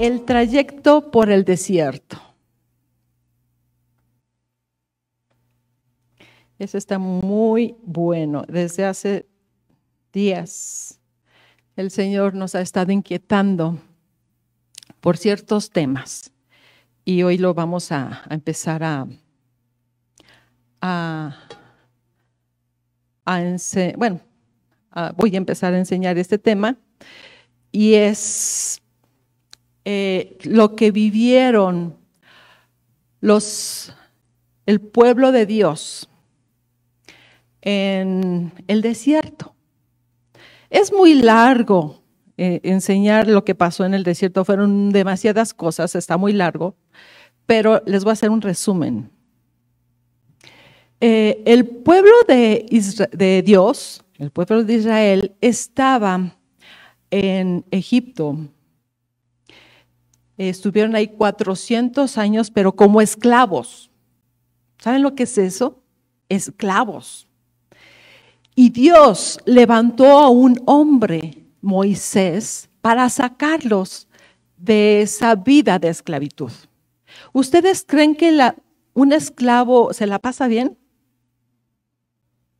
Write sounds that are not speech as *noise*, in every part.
el trayecto por el desierto. Eso está muy bueno. Desde hace días el Señor nos ha estado inquietando por ciertos temas y hoy lo vamos a, empezar a, a, a bueno, voy a empezar a enseñar este tema y es eh, lo que vivieron los, el pueblo de Dios en el desierto. Es muy largo eh, enseñar lo que pasó en el desierto, fueron demasiadas cosas, está muy largo, pero les voy a hacer un resumen. Eh, el pueblo de Dios, el pueblo de Israel, estaba en Egipto, eh, estuvieron ahí 400 años, pero como esclavos. ¿Saben lo que es eso? Esclavos. Y Dios levantó a un hombre, Moisés, para sacarlos de esa vida de esclavitud. ¿Ustedes creen que un esclavo se la pasa bien?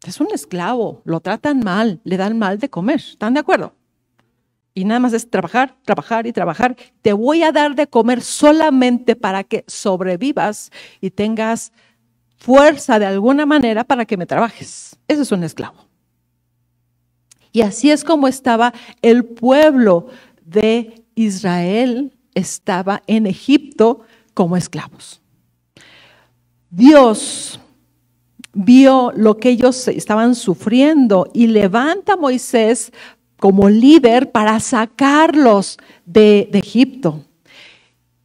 Es un esclavo, lo tratan mal, le dan mal de comer, ¿están de acuerdo? Y nada más es trabajar, trabajar y trabajar. Te voy a dar de comer solamente para que sobrevivas y tengas fuerza de alguna manera para que me trabajes. Ese es un esclavo. Y así es como estaba el pueblo de Israel, estaba en Egipto como esclavos. Dios vio lo que ellos estaban sufriendo y levanta a Moisés como líder para sacarlos de, Egipto.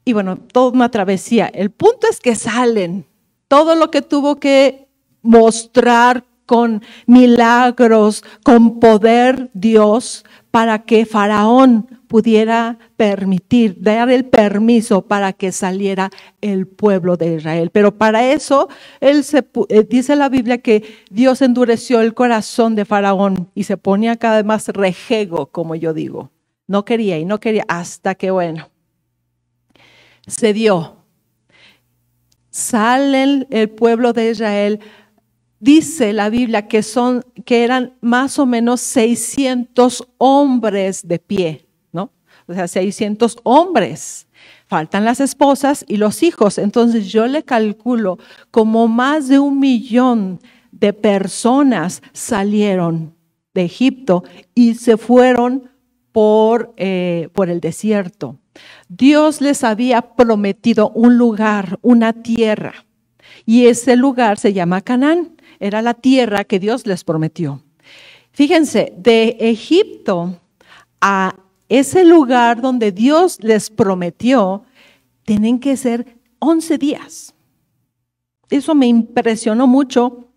Y bueno, toda una travesía. El punto es que salen. Todo lo que tuvo que mostrar con milagros, con poder Dios, para que Faraón pudiera permitir, dar el permiso para que saliera el pueblo de Israel. Pero para eso, él eh, dice la Biblia que Dios endureció el corazón de Faraón y se ponía cada vez más rejego, como yo digo. No quería y no quería, hasta que bueno, se dio. Salen el pueblo de Israel dice la Biblia que son que eran más o menos 600 hombres de pie, ¿no? O sea, 600 hombres. Faltan las esposas y los hijos. Entonces yo le calculo como más de un millón de personas salieron de Egipto y se fueron por, eh, por el desierto. Dios les había prometido un lugar, una tierra, y ese lugar se llama Canaán era la tierra que Dios les prometió. Fíjense, de Egipto a ese lugar donde Dios les prometió, tienen que ser 11 días. Eso me impresionó mucho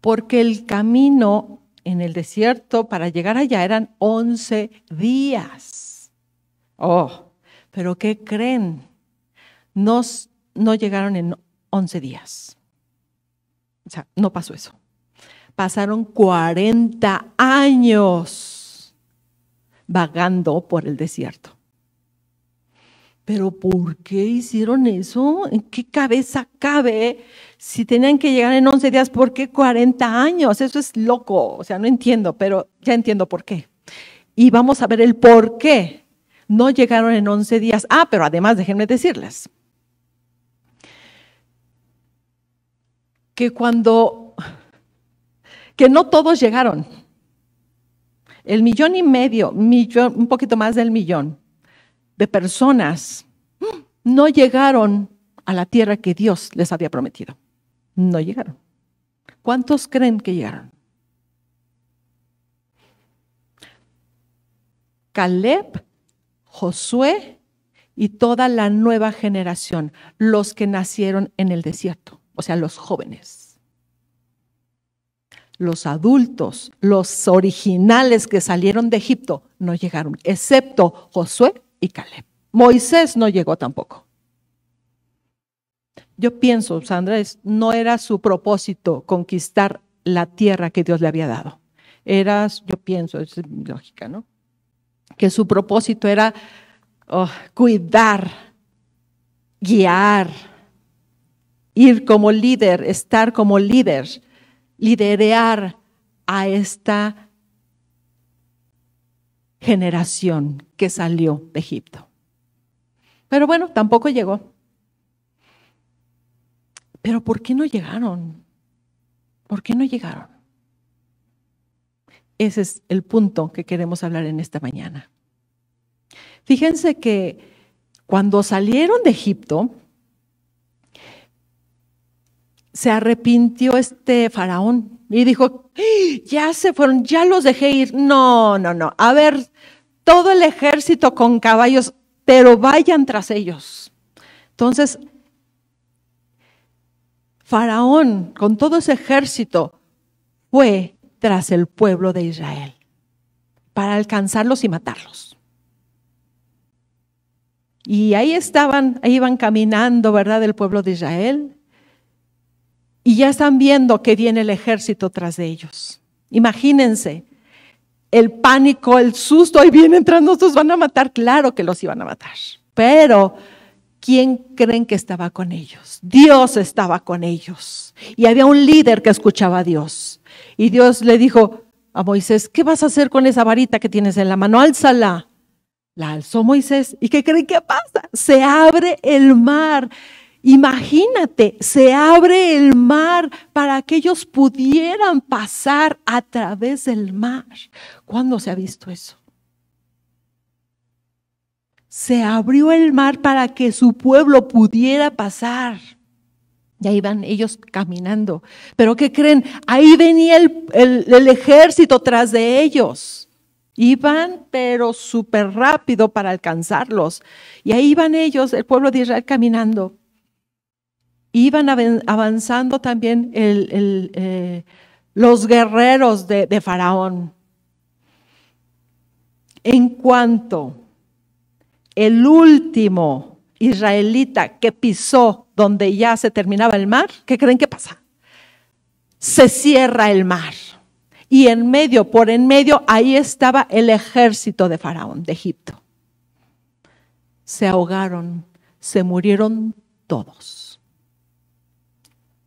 porque el camino en el desierto para llegar allá eran 11 días. Oh, pero ¿qué creen? no llegaron en 11 días. O sea, no pasó eso. Pasaron 40 años vagando por el desierto. Pero ¿por qué hicieron eso? ¿En qué cabeza cabe? Si tenían que llegar en 11 días, ¿por qué 40 años? Eso es loco. O sea, no entiendo, pero ya entiendo por qué. Y vamos a ver el por qué no llegaron en 11 días. Ah, pero además déjenme decirles, que cuando, que no todos llegaron. El millón y medio, millón, un poquito más del millón de personas mm, no llegaron a la tierra que Dios les había prometido. No llegaron. ¿Cuántos creen que llegaron? Caleb, Josué y toda la nueva generación, los que nacieron en el desierto o sea, los jóvenes, los adultos, los originales que salieron de Egipto, no llegaron, excepto Josué y Caleb. Moisés no llegó tampoco. Yo pienso, Sandra, no era su propósito conquistar la tierra que Dios le había dado. Era, yo pienso, es lógica, ¿no? Que su propósito era oh, cuidar, guiar, ir como líder, estar como líder, liderear a esta generación que salió de Egipto. Pero bueno, tampoco llegó. Pero ¿por qué no llegaron? ¿Por qué no llegaron? Ese es el punto que queremos hablar en esta mañana. Fíjense que cuando salieron de Egipto, se arrepintió este faraón y dijo, ¡Ah! ya se fueron, ya los dejé ir. No, no, no. A ver, todo el ejército con caballos, pero vayan tras ellos. Entonces, Faraón, con todo ese ejército, fue tras el pueblo de Israel para alcanzarlos y matarlos. Y ahí estaban, ahí iban caminando, ¿verdad? El pueblo de Israel y ya están viendo que viene el ejército tras de ellos. Imagínense el pánico, el susto, ahí vienen tras nosotros, van a matar, claro que los iban a matar, pero ¿quién creen que estaba con ellos? Dios estaba con ellos y había un líder que escuchaba a Dios y Dios le dijo a Moisés, ¿qué vas a hacer con esa varita que tienes en la mano? Álzala. La alzó Moisés. ¿Y qué creen que pasa? Se abre el mar. Imagínate, se abre el mar para que ellos pudieran pasar a través del mar. ¿Cuándo se ha visto eso? Se abrió el mar para que su pueblo pudiera pasar. Ya iban ellos caminando. Pero ¿qué creen? Ahí venía el, ejército tras de ellos. Iban, pero súper rápido para alcanzarlos. Y ahí iban ellos, el pueblo de Israel, caminando. Iban avanzando también eh, los guerreros de, de Faraón. En cuanto el último israelita que pisó donde ya se terminaba el mar, ¿qué creen que pasa? Se cierra el mar. Y en medio, por en medio, ahí estaba el ejército de Faraón, de Egipto. Se ahogaron, se murieron todos.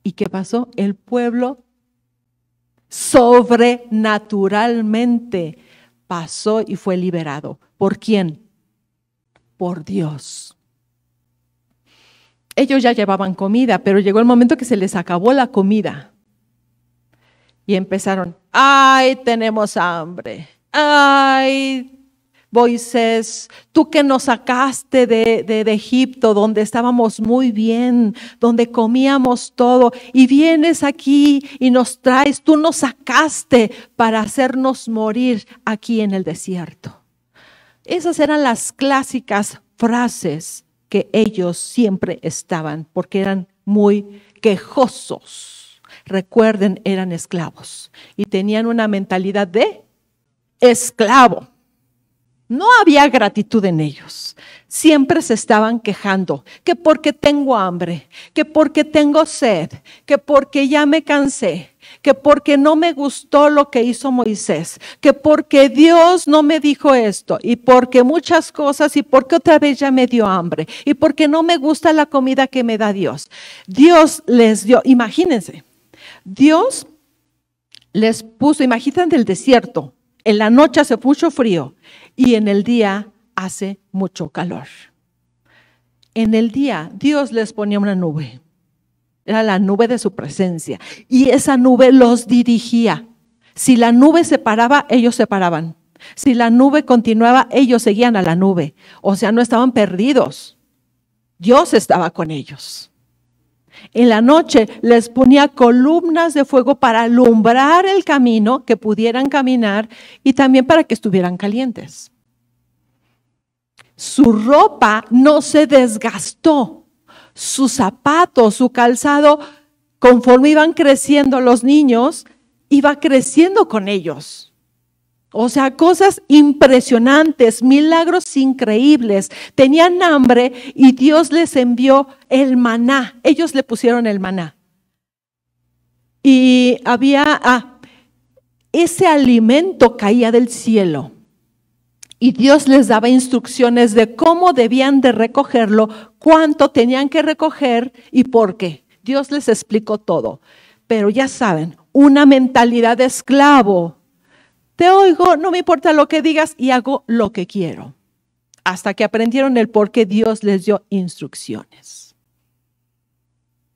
¿Y qué pasó? El pueblo sobrenaturalmente pasó y fue liberado. ¿Por quién? Por Dios. Ellos ya llevaban comida, pero llegó el momento que se les acabó la comida. Y empezaron, ay, tenemos hambre, ay, Voices, tú que nos sacaste de, Egipto, donde estábamos muy bien, donde comíamos todo, y vienes aquí y nos traes, tú nos sacaste para hacernos morir aquí en el desierto. Esas eran las clásicas frases que ellos siempre estaban, porque eran muy quejosos. Recuerden, eran esclavos y tenían una mentalidad de esclavo. No había gratitud en ellos. Siempre se estaban quejando que porque tengo hambre, que porque tengo sed, que porque ya me cansé, que porque no me gustó lo que hizo Moisés, que porque Dios no me dijo esto, y porque muchas cosas, y porque otra vez ya me dio hambre, y porque no me gusta la comida que me da Dios. Dios les dio, imagínense, Dios les puso, Imagínense el desierto, en la noche hace mucho frío, y en el día hace mucho calor. En el día Dios les ponía una nube, era la nube de su presencia y esa nube los dirigía. Si la nube se paraba, ellos se paraban. Si la nube continuaba, ellos seguían a la nube. O sea, no estaban perdidos. Dios estaba con ellos. En la noche les ponía columnas de fuego para alumbrar el camino, que pudieran caminar y también para que estuvieran calientes. Su ropa no se desgastó, su zapato, su calzado, conforme iban creciendo los niños, iba creciendo con ellos. O sea, cosas impresionantes, milagros increíbles. Tenían hambre y Dios les envió el maná. Ellos le pusieron el maná. Y había, ah, ese alimento caía del cielo. Y Dios les daba instrucciones de cómo debían de recogerlo, cuánto tenían que recoger y por qué. Dios les explicó todo. Pero ya saben, una mentalidad de esclavo te oigo, no me importa lo que digas y hago lo que quiero. Hasta que aprendieron el por qué Dios les dio instrucciones.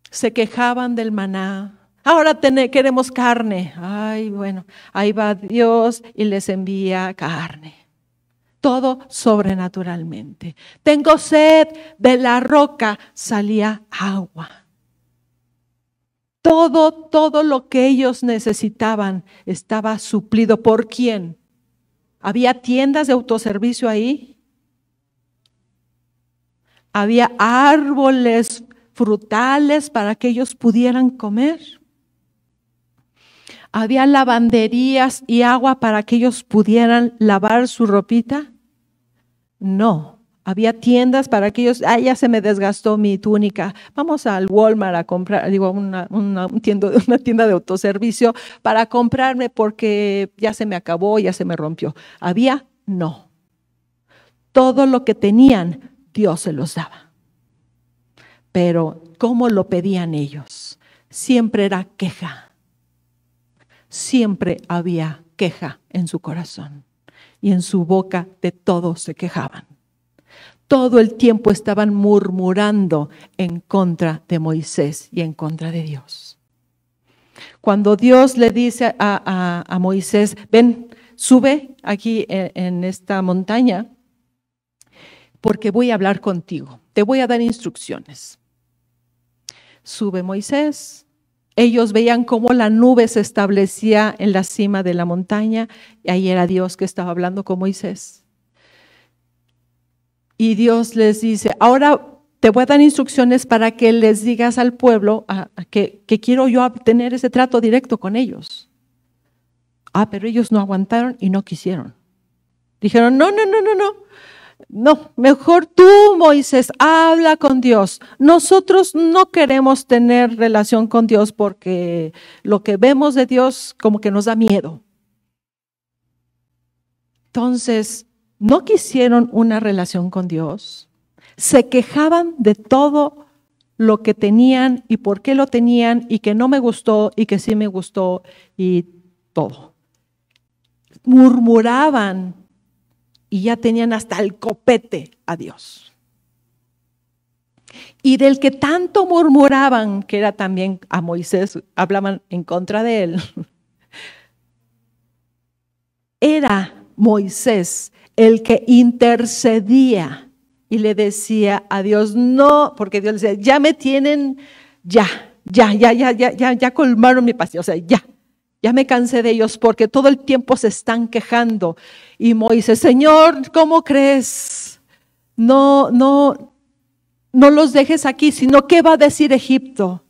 Se quejaban del maná. Ahora queremos carne. Ay, bueno, ahí va Dios y les envía carne. Todo sobrenaturalmente. Tengo sed, de la roca salía agua todo, todo lo que ellos necesitaban estaba suplido. ¿Por quién? Había tiendas de autoservicio ahí. Había árboles frutales para que ellos pudieran comer. Había lavanderías y agua para que ellos pudieran lavar su ropita. No, había tiendas para aquellos, ah, ya se me desgastó mi túnica, vamos al Walmart a comprar, digo, una, *laughs* una tienda de autoservicio para comprarme porque ya se me acabó, ya se me rompió. Había, no. Todo lo que tenían, Dios se los daba. Pero, ¿cómo lo pedían ellos? Siempre era queja. Siempre había queja en su corazón y en su boca de todos se quejaban todo el tiempo estaban murmurando en contra de Moisés y en contra de Dios. Cuando Dios le dice a, Moisés, ven, sube aquí en, esta montaña, porque voy a hablar contigo, te voy a dar instrucciones. Sube Moisés, ellos veían cómo la nube se establecía en la cima de la montaña y ahí era Dios que estaba hablando con Moisés. Y Dios les dice, ahora te voy a dar instrucciones para que les digas al pueblo que, que, quiero yo tener ese trato directo con ellos. Ah, pero ellos no aguantaron y no quisieron. Dijeron, no, no, no, no, no. No, mejor tú, Moisés, habla con Dios. Nosotros no queremos tener relación con Dios porque lo que vemos de Dios como que nos da miedo. Entonces, no quisieron una relación con Dios, se quejaban de todo lo que tenían y por qué lo tenían y que no me gustó y que sí me gustó y todo. Murmuraban y ya tenían hasta el copete a Dios. Y del que tanto murmuraban, que era también a Moisés, hablaban en contra de él, *laughs* era Moisés el que intercedía y le decía a Dios, no, porque Dios le decía, ya me tienen, ya, ya, ya, ya, ya, ya, ya colmaron mi pasión, o sea, ya, ya me cansé de ellos porque todo el tiempo se están quejando. Y Moisés, Señor, ¿cómo crees? No, no, no los dejes aquí, sino ¿qué va a decir Egipto?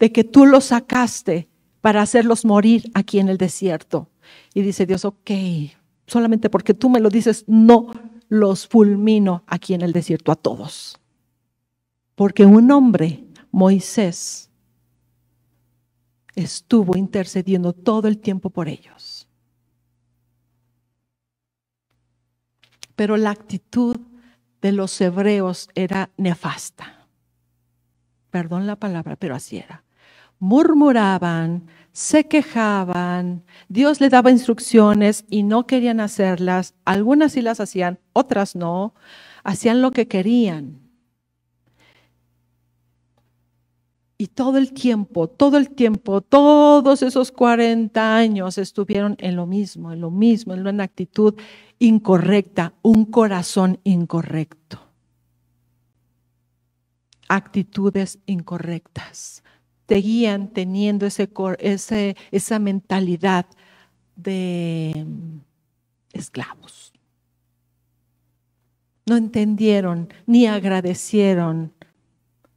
De que tú los sacaste para hacerlos morir aquí en el desierto. Y dice Dios, ok, solamente porque tú me lo dices, no los fulmino aquí en el desierto a todos. Porque un hombre, Moisés, estuvo intercediendo todo el tiempo por ellos. Pero la actitud de los hebreos era nefasta. Perdón la palabra, pero así era. Murmuraban, se quejaban, Dios le daba instrucciones y no querían hacerlas, algunas sí las hacían, otras no, hacían lo que querían. Y todo el tiempo, todo el tiempo, todos esos 40 años estuvieron en lo mismo, en lo mismo, en una actitud incorrecta, un corazón incorrecto. Actitudes incorrectas seguían teniendo ese, ese, esa mentalidad de mm, esclavos. No entendieron ni agradecieron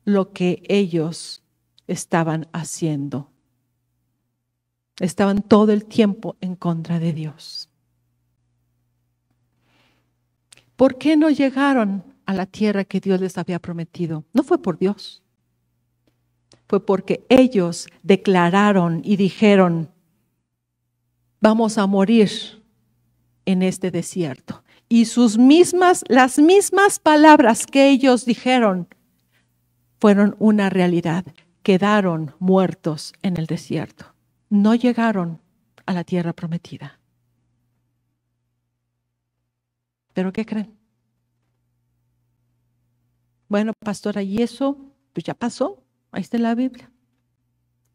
lo que ellos estaban haciendo. Estaban todo el tiempo en contra de Dios. ¿Por qué no llegaron a la tierra que Dios les había prometido? No fue por Dios fue porque ellos declararon y dijeron, vamos a morir en este desierto. Y sus mismas, las mismas palabras que ellos dijeron fueron una realidad. Quedaron muertos en el desierto. No llegaron a la tierra prometida. ¿Pero qué creen? Bueno, pastora, ¿y eso pues ya pasó? Ahí está la Biblia.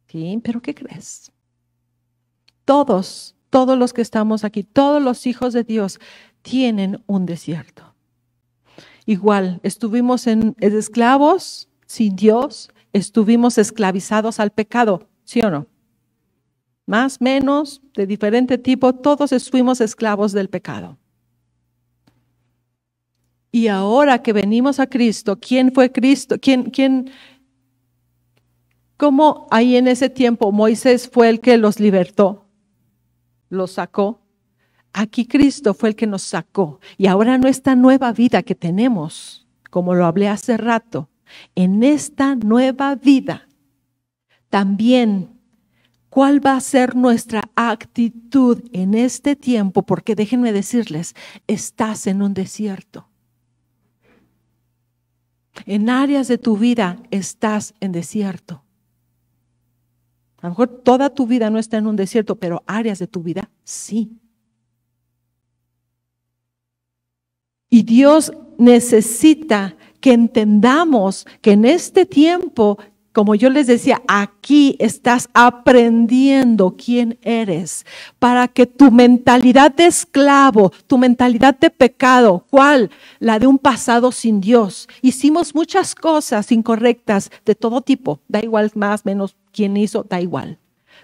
Sí, pero ¿qué crees? Todos, todos los que estamos aquí, todos los hijos de Dios tienen un desierto. Igual, estuvimos en, esclavos sin Dios, estuvimos esclavizados al pecado, ¿sí o no? Más, menos, de diferente tipo, todos fuimos esclavos del pecado. Y ahora que venimos a Cristo, ¿quién fue Cristo? ¿Quién, quién, como ahí en ese tiempo Moisés fue el que los libertó, los sacó. Aquí Cristo fue el que nos sacó. Y ahora nuestra nueva vida que tenemos, como lo hablé hace rato, en esta nueva vida, también cuál va a ser nuestra actitud en este tiempo, porque déjenme decirles, estás en un desierto. En áreas de tu vida estás en desierto. A lo mejor toda tu vida no está en un desierto, pero áreas de tu vida sí. Y Dios necesita que entendamos que en este tiempo como yo les decía, aquí estás aprendiendo quién eres para que tu mentalidad de esclavo, tu mentalidad de pecado, ¿cuál? La de un pasado sin Dios. Hicimos muchas cosas incorrectas de todo tipo, da igual más, menos quién hizo, da igual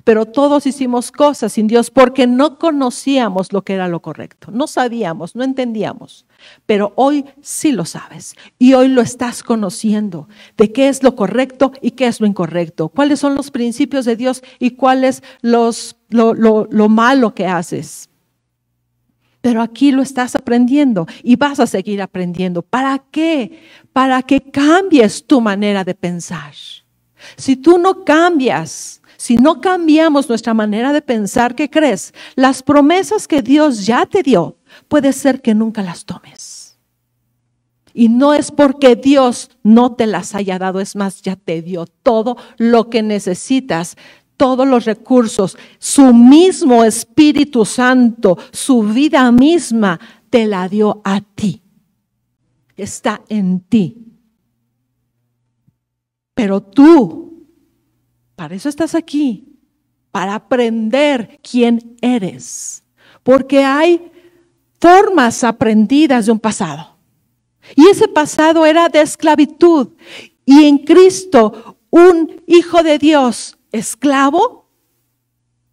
pero todos hicimos cosas sin Dios porque no conocíamos lo que era lo correcto, no sabíamos, no entendíamos, pero hoy sí lo sabes y hoy lo estás conociendo de qué es lo correcto y qué es lo incorrecto, cuáles son los principios de Dios y cuál es los, lo malo que haces pero aquí lo estás aprendiendo y vas a seguir aprendiendo. ¿Para qué? Para que cambies tu manera de pensar. Si tú no cambias si no cambiamos nuestra manera de pensar, ¿qué crees? Las promesas que Dios ya te dio, puede ser que nunca las tomes. Y no es porque Dios no te las haya dado, es más, ya te dio todo lo que necesitas, todos los recursos, su mismo Espíritu Santo, su vida misma, te la dio a ti. Está en ti. Pero tú para eso estás aquí, para aprender quién eres. Porque hay formas aprendidas de un pasado. Y ese pasado era de esclavitud. Y en Cristo, un hijo de Dios, esclavo,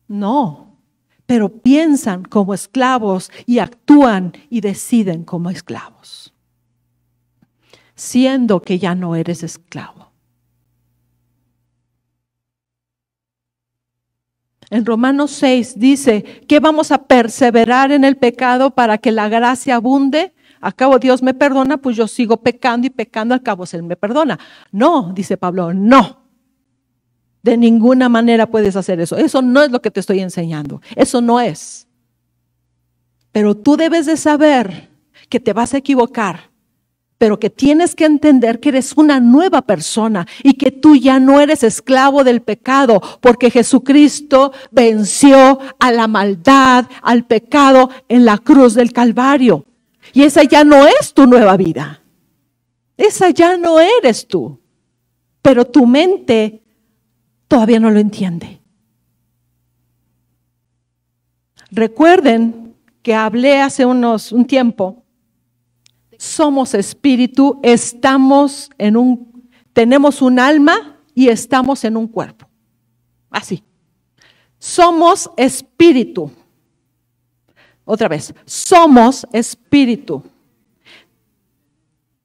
no, pero piensan como esclavos y actúan y deciden como esclavos, siendo que ya no eres esclavo. En Romanos 6 dice que vamos a perseverar en el pecado para que la gracia abunde. Acabo Dios me perdona, pues yo sigo pecando y pecando, al cabo Él me perdona. No, dice Pablo, no. De ninguna manera puedes hacer eso. Eso no es lo que te estoy enseñando. Eso no es. Pero tú debes de saber que te vas a equivocar pero que tienes que entender que eres una nueva persona y que tú ya no eres esclavo del pecado, porque Jesucristo venció a la maldad, al pecado en la cruz del Calvario. Y esa ya no es tu nueva vida. Esa ya no eres tú. Pero tu mente todavía no lo entiende. Recuerden que hablé hace unos un tiempo somos espíritu, estamos en un, tenemos un alma y estamos en un cuerpo. Así. Somos espíritu. Otra vez, somos espíritu.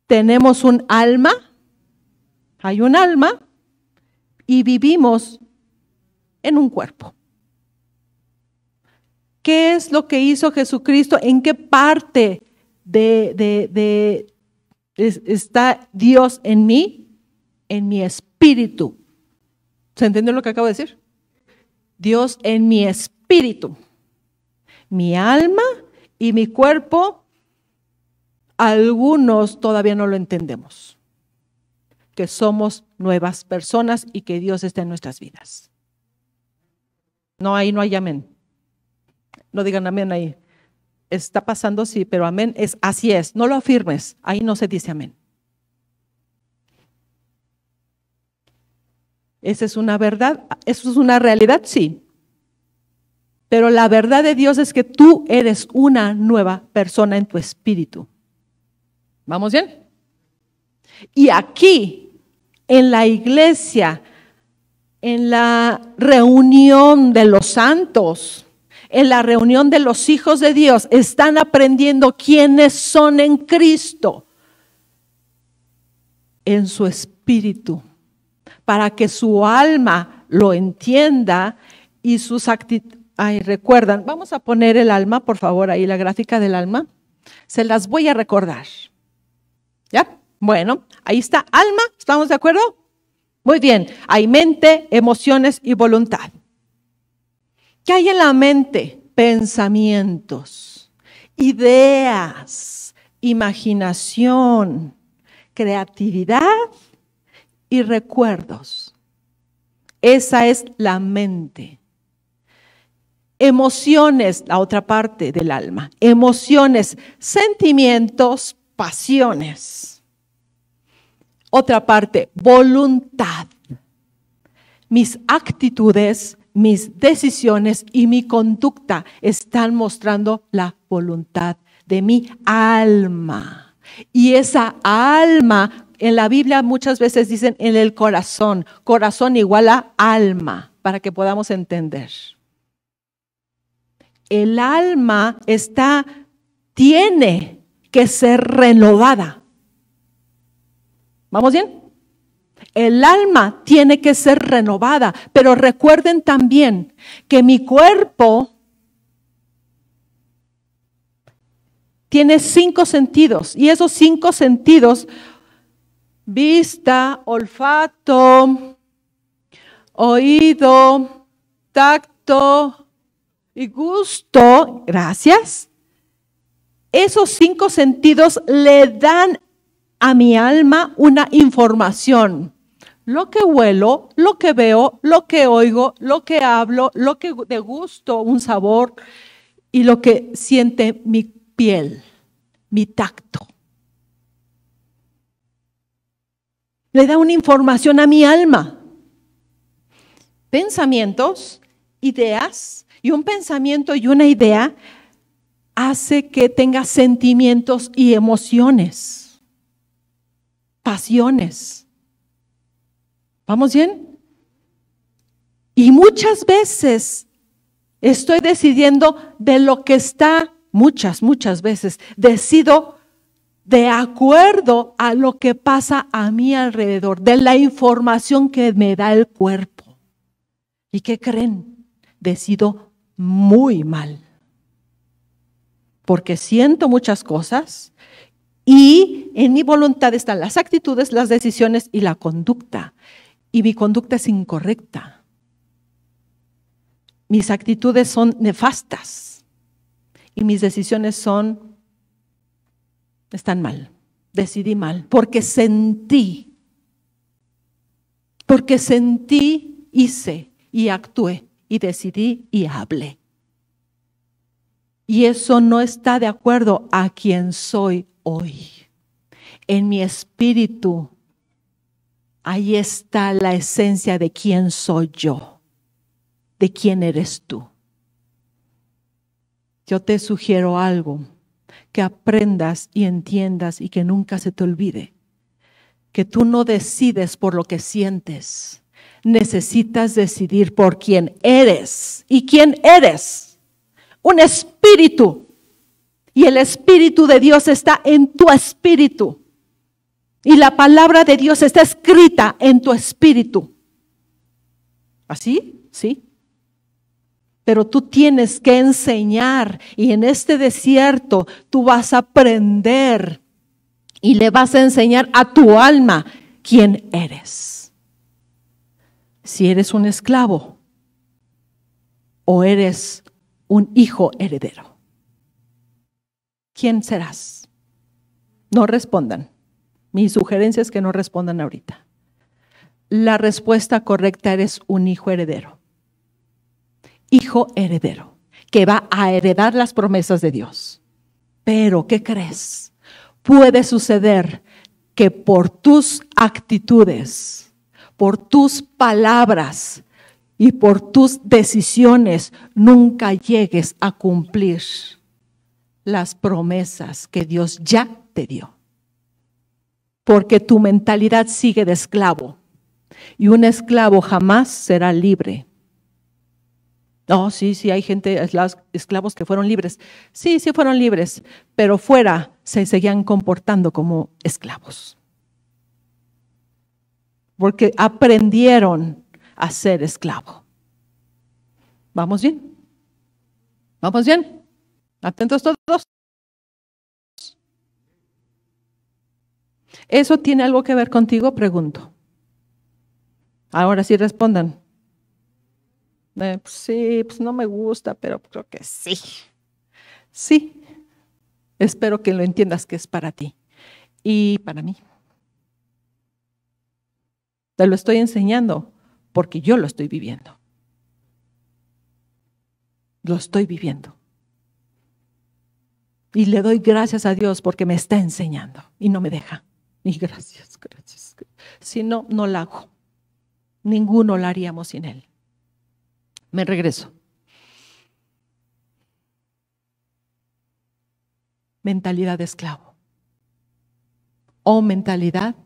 Tenemos un alma, hay un alma, y vivimos en un cuerpo. ¿Qué es lo que hizo Jesucristo? ¿En qué parte de, de, de está Dios en mí, en mi espíritu. ¿Se entiende lo que acabo de decir? Dios en mi espíritu. Mi alma y mi cuerpo, algunos todavía no lo entendemos, que somos nuevas personas y que Dios está en nuestras vidas. No, ahí no hay amén. No digan amén ahí está pasando, sí, pero amén es así es. No lo afirmes, ahí no se dice amén. Esa es una verdad, eso es una realidad, sí. Pero la verdad de Dios es que tú eres una nueva persona en tu espíritu. ¿Vamos bien? Y aquí, en la iglesia, en la reunión de los santos, en la reunión de los hijos de Dios están aprendiendo quiénes son en Cristo, en su espíritu, para que su alma lo entienda y sus actitudes. Ay, recuerdan, vamos a poner el alma, por favor, ahí la gráfica del alma. Se las voy a recordar. ¿Ya? Bueno, ahí está alma, ¿estamos de acuerdo? Muy bien, hay mente, emociones y voluntad. ¿Qué hay en la mente? Pensamientos, ideas, imaginación, creatividad y recuerdos. Esa es la mente. Emociones, la otra parte del alma. Emociones, sentimientos, pasiones. Otra parte, voluntad. Mis actitudes, mis decisiones y mi conducta están mostrando la voluntad de mi alma. Y esa alma, en la Biblia muchas veces dicen en el corazón, corazón igual a alma, para que podamos entender. El alma está, tiene que ser renovada. ¿Vamos bien? El alma tiene que ser renovada, pero recuerden también que mi cuerpo tiene cinco sentidos y esos cinco sentidos, vista, olfato, oído, tacto y gusto, gracias, esos cinco sentidos le dan a mi alma una información. Lo que huelo, lo que veo, lo que oigo, lo que hablo, lo que gusto, un sabor y lo que siente mi piel, mi tacto. Le da una información a mi alma. Pensamientos, ideas, y un pensamiento y una idea hace que tenga sentimientos y emociones pasiones. ¿Vamos bien? Y muchas veces estoy decidiendo de lo que está, muchas, muchas veces, decido de acuerdo a lo que pasa a mi alrededor, de la información que me da el cuerpo. ¿Y qué creen? Decido muy mal. Porque siento muchas cosas y en mi voluntad están las actitudes, las decisiones y la conducta. Y mi conducta es incorrecta. Mis actitudes son nefastas y mis decisiones son están mal. Decidí mal porque sentí porque sentí, hice y actué y decidí y hablé. Y eso no está de acuerdo a quien soy hoy. En mi espíritu, ahí está la esencia de quién soy yo, de quién eres tú. Yo te sugiero algo que aprendas y entiendas y que nunca se te olvide, que tú no decides por lo que sientes, necesitas decidir por quién eres y quién eres. Un espíritu y el Espíritu de Dios está en tu espíritu. Y la palabra de Dios está escrita en tu espíritu. ¿Así? ¿Sí? Pero tú tienes que enseñar y en este desierto tú vas a aprender y le vas a enseñar a tu alma quién eres. Si eres un esclavo o eres un hijo heredero. ¿quién serás? No respondan. Mi sugerencia es que no respondan ahorita. La respuesta correcta eres un hijo heredero. Hijo heredero, que va a heredar las promesas de Dios. Pero, ¿qué crees? Puede suceder que por tus actitudes, por tus palabras y por tus decisiones nunca llegues a cumplir las promesas que Dios ya te dio. Porque tu mentalidad sigue de esclavo. Y un esclavo jamás será libre. No, sí, sí, hay gente, esclavos que fueron libres. Sí, sí fueron libres, pero fuera se seguían comportando como esclavos. Porque aprendieron a ser esclavo. ¿Vamos bien? ¿Vamos bien? Atentos todos. ¿Eso tiene algo que ver contigo? Pregunto. Ahora sí respondan. Eh, pues sí, pues no me gusta, pero creo que sí. Sí, espero que lo entiendas que es para ti y para mí. Te lo estoy enseñando porque yo lo estoy viviendo. Lo estoy viviendo. Y le doy gracias a Dios porque me está enseñando y no me deja. Y gracias, gracias. Si no, no la hago. Ninguno la haríamos sin Él. Me regreso. Mentalidad de esclavo o mentalidad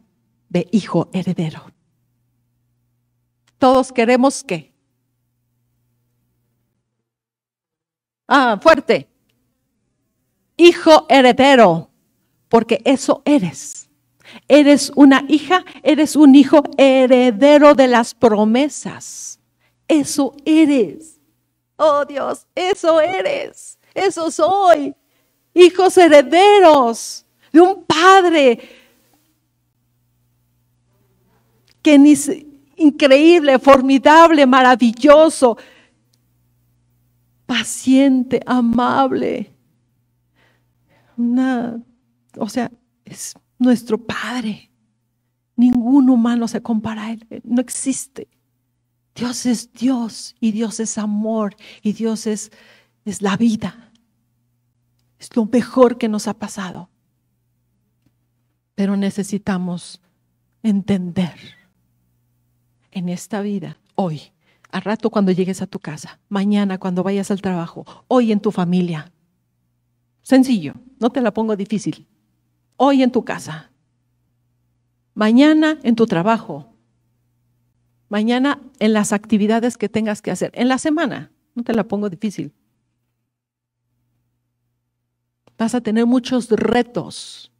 de hijo heredero. Todos queremos que. Ah, fuerte hijo heredero, porque eso eres. Eres una hija, eres un hijo heredero de las promesas. Eso eres. Oh Dios, eso eres. Eso soy. Hijos herederos de un padre que es increíble, formidable, maravilloso, paciente, amable, o sea, es nuestro Padre. Ningún humano se compara a Él, eh, no existe. Dios es Dios y Dios es amor y Dios es, es la vida. Es lo mejor que nos ha pasado. Pero necesitamos entender en esta vida, hoy, a rato cuando llegues a tu casa, mañana cuando vayas al trabajo, hoy en tu familia, Sencillo, no te la pongo difícil. Hoy en tu casa, mañana en tu trabajo, mañana en las actividades que tengas que hacer, en la semana, no te la pongo difícil. Vas a tener muchos retos.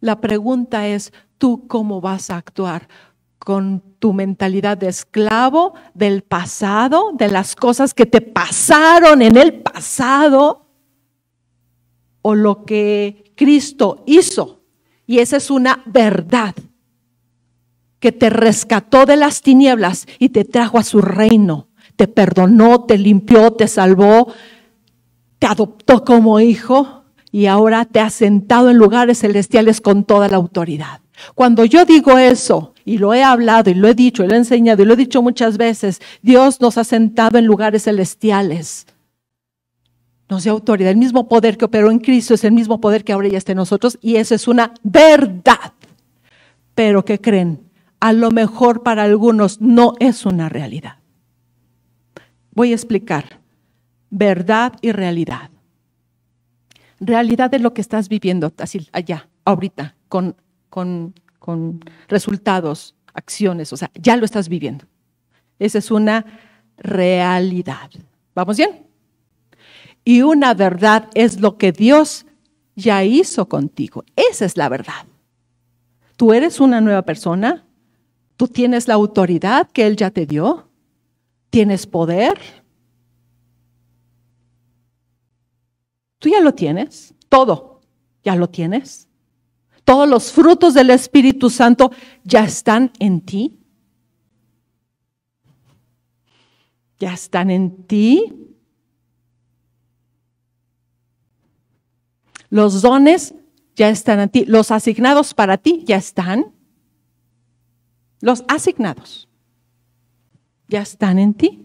La pregunta es, ¿tú cómo vas a actuar? ¿Con tu mentalidad de esclavo del pasado, de las cosas que te pasaron en el pasado? o lo que Cristo hizo. Y esa es una verdad que te rescató de las tinieblas y te trajo a su reino. Te perdonó, te limpió, te salvó, te adoptó como hijo y ahora te ha sentado en lugares celestiales con toda la autoridad. Cuando yo digo eso, y lo he hablado, y lo he dicho, y lo he enseñado, y lo he dicho muchas veces, Dios nos ha sentado en lugares celestiales no sea autoridad. El mismo poder que operó en Cristo es el mismo poder que ahora ya está en nosotros y eso es una verdad. Pero ¿qué creen? A lo mejor para algunos no es una realidad. Voy a explicar. Verdad y realidad. Realidad es lo que estás viviendo así allá, ahorita, con, con, con resultados, acciones, o sea, ya lo estás viviendo. Esa es una realidad. ¿Vamos bien? y una verdad es lo que Dios ya hizo contigo. Esa es la verdad. Tú eres una nueva persona, tú tienes la autoridad que Él ya te dio, tienes poder. Tú ya lo tienes, todo, ya lo tienes. Todos los frutos del Espíritu Santo ya están en ti. Ya están en ti. Los dones ya están en ti, los asignados para ti ya están. Los asignados ya están en ti.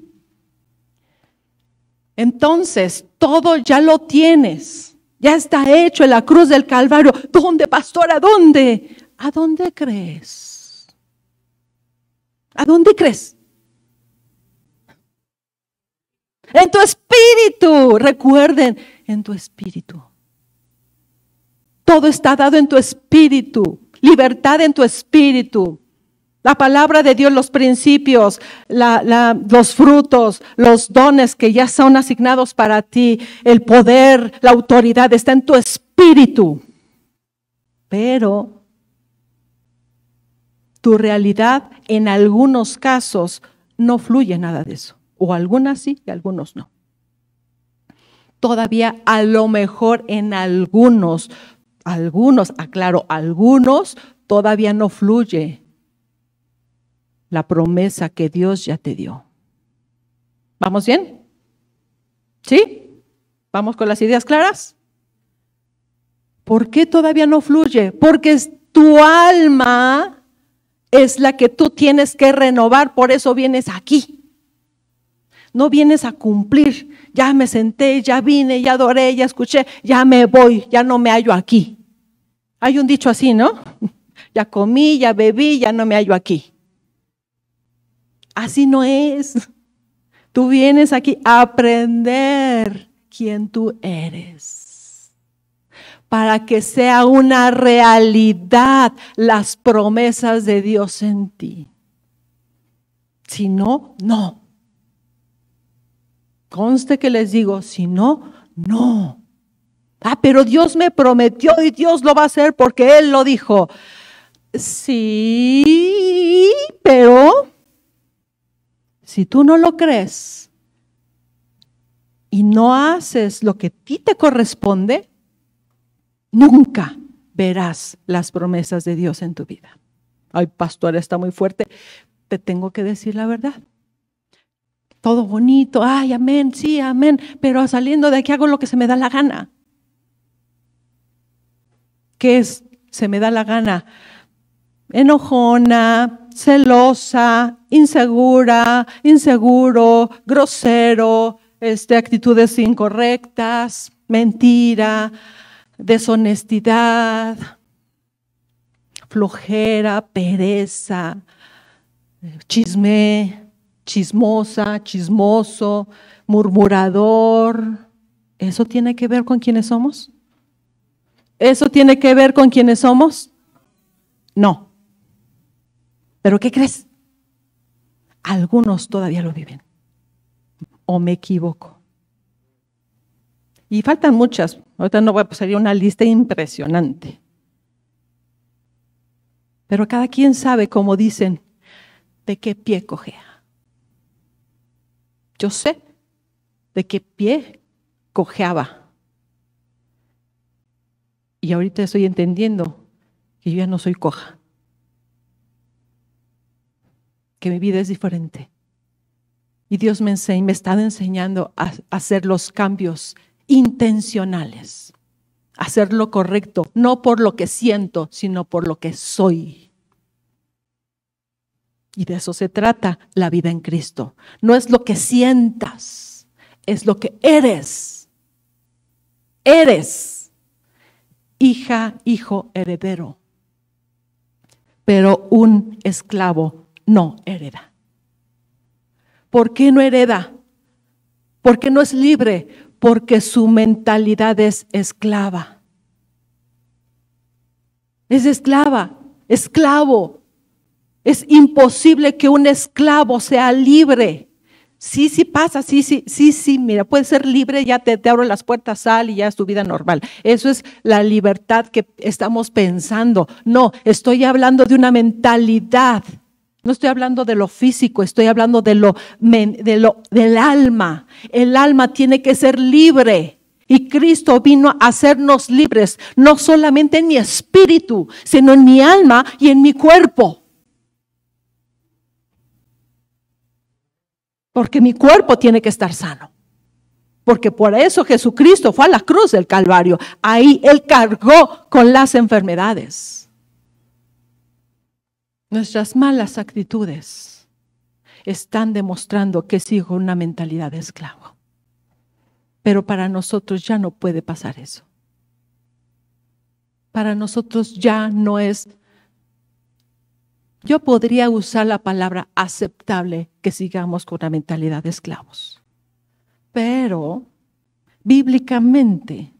Entonces, todo ya lo tienes. Ya está hecho en la cruz del Calvario. ¿Dónde, a ¿Dónde? ¿A dónde crees? ¿A dónde crees? En tu espíritu. Recuerden, en tu espíritu. Todo está dado en tu espíritu, libertad en tu espíritu. La palabra de Dios, los principios, los frutos, los dones que ya son asignados para ti, el poder, la autoridad está en tu espíritu. Pero tu realidad en algunos casos no fluye nada de eso. O algunas sí y algunos no. Todavía a lo mejor en algunos algunos, aclaro, algunos todavía no fluye la promesa que Dios ya te dio. ¿Vamos bien? ¿Sí? ¿Vamos con las ideas claras? ¿Por qué todavía no fluye? Porque tu alma es la que tú tienes que renovar, por eso vienes aquí. No vienes a cumplir, ya me senté, ya vine, ya adoré, ya escuché, ya me voy, ya no me hallo aquí. Hay un dicho así, ¿no? *laughs* Ya comí, ya bebí, ya no me hallo aquí. Así no es. Tú vienes aquí a aprender quién tú eres para que sea una realidad las promesas de Dios en ti. Si no, no. Conste que les digo, si no, no. Ah, pero Dios me prometió y Dios lo va a hacer porque Él lo dijo. Sí, pero si tú no lo crees y no haces lo que a ti te corresponde, nunca verás las promesas de Dios en tu vida. Ay, pastora, está muy fuerte. Te tengo que decir la verdad todo bonito, ay, amén, sí, amén, pero saliendo de aquí hago lo que se me da la gana. ¿Qué es? Se me da la gana. Enojona, celosa, insegura, inseguro, grosero, este, actitudes incorrectas, mentira, deshonestidad, flojera, pereza, chisme, chismosa, chismoso, murmurador. ¿Eso tiene que ver con quiénes somos? ¿Eso tiene que ver con quiénes somos? No. ¿Pero qué crees? Algunos todavía lo viven. ¿O me equivoco? Y faltan muchas. Ahorita no voy a pasar una lista impresionante. Pero cada quien sabe, como dicen, de qué pie cojea. Yo sé de qué pie cojeaba. Y ahorita estoy entendiendo que yo ya no soy coja, que mi vida es diferente. Y Dios me, enseña, me está enseñando a hacer los cambios intencionales, a hacer lo correcto, no por lo que siento, sino por lo que soy. Y de eso se trata la vida en Cristo. No es lo que sientas, es lo que eres. Eres hija, hijo, heredero. Pero un esclavo no hereda. ¿Por qué no hereda? Porque no es libre? Porque su mentalidad es esclava. Es esclava, esclavo, es imposible que un esclavo sea libre. Sí, sí pasa, sí, sí, sí, sí, mira, puede ser libre, ya te, abro las puertas, sal y ya es tu vida normal. Eso es la libertad que estamos pensando. No, estoy hablando de una mentalidad. No estoy hablando de lo físico, estoy hablando de lo, de lo del alma. El alma tiene que ser libre. Y Cristo vino a hacernos libres, no solamente en mi espíritu, sino en mi alma y en mi cuerpo. Porque mi cuerpo tiene que estar sano. Porque por eso Jesucristo fue a la cruz del Calvario. Ahí Él cargó con las enfermedades. Nuestras malas actitudes están demostrando que sigo una mentalidad de esclavo. Pero para nosotros ya no puede pasar eso. Para nosotros ya no es yo podría usar la palabra aceptable que sigamos con la mentalidad de esclavos. Pero bíblicamente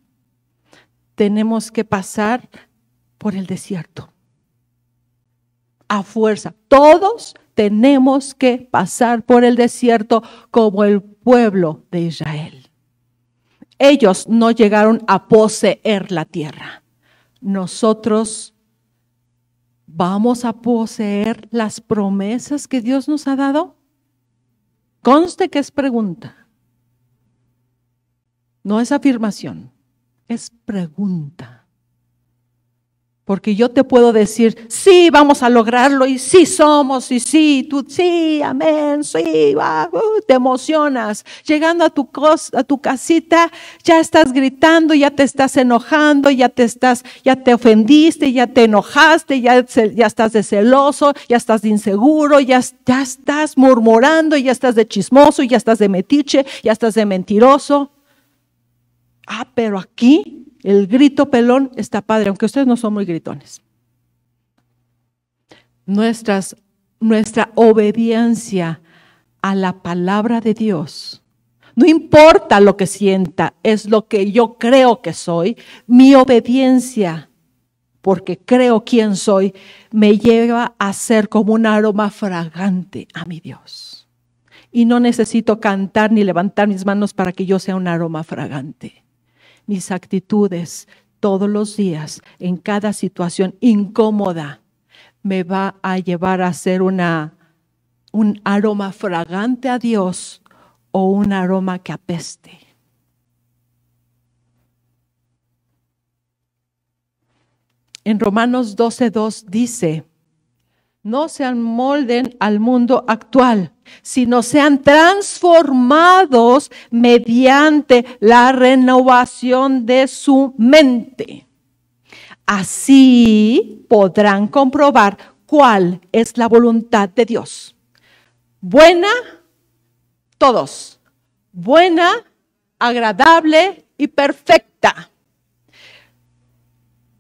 tenemos que pasar por el desierto. A fuerza. Todos tenemos que pasar por el desierto como el pueblo de Israel. Ellos no llegaron a poseer la tierra. Nosotros ¿Vamos a poseer las promesas que Dios nos ha dado? Conste que es pregunta. No es afirmación, es pregunta. Porque yo te puedo decir, sí, vamos a lograrlo, y sí somos, y sí, tú, sí, amén, sí, uh, te emocionas. Llegando a tu, a tu casita, ya estás gritando, ya te estás enojando, ya te estás, ya te ofendiste, ya te enojaste, ya, ya estás de celoso, ya estás de inseguro, ya, ya estás murmurando, ya estás de chismoso, ya estás de metiche, ya estás de mentiroso. Ah, pero aquí el grito pelón está padre, aunque ustedes no son muy gritones. nuestra obediencia a la palabra de Dios. No importa lo que sienta, es lo que yo creo que soy. Mi obediencia, porque creo quién soy, me lleva a ser como un aroma fragante a mi Dios. Y no necesito cantar ni levantar mis manos para que yo sea un aroma fragante mis actitudes todos los días, en cada situación incómoda, me va a llevar a ser una, un aroma fragante a Dios o un aroma que apeste. En Romanos 12.2 dice, no se molden al mundo actual, sino sean transformados mediante la renovación de su mente. Así podrán comprobar cuál es la voluntad de Dios. Buena, todos. Buena, agradable y perfecta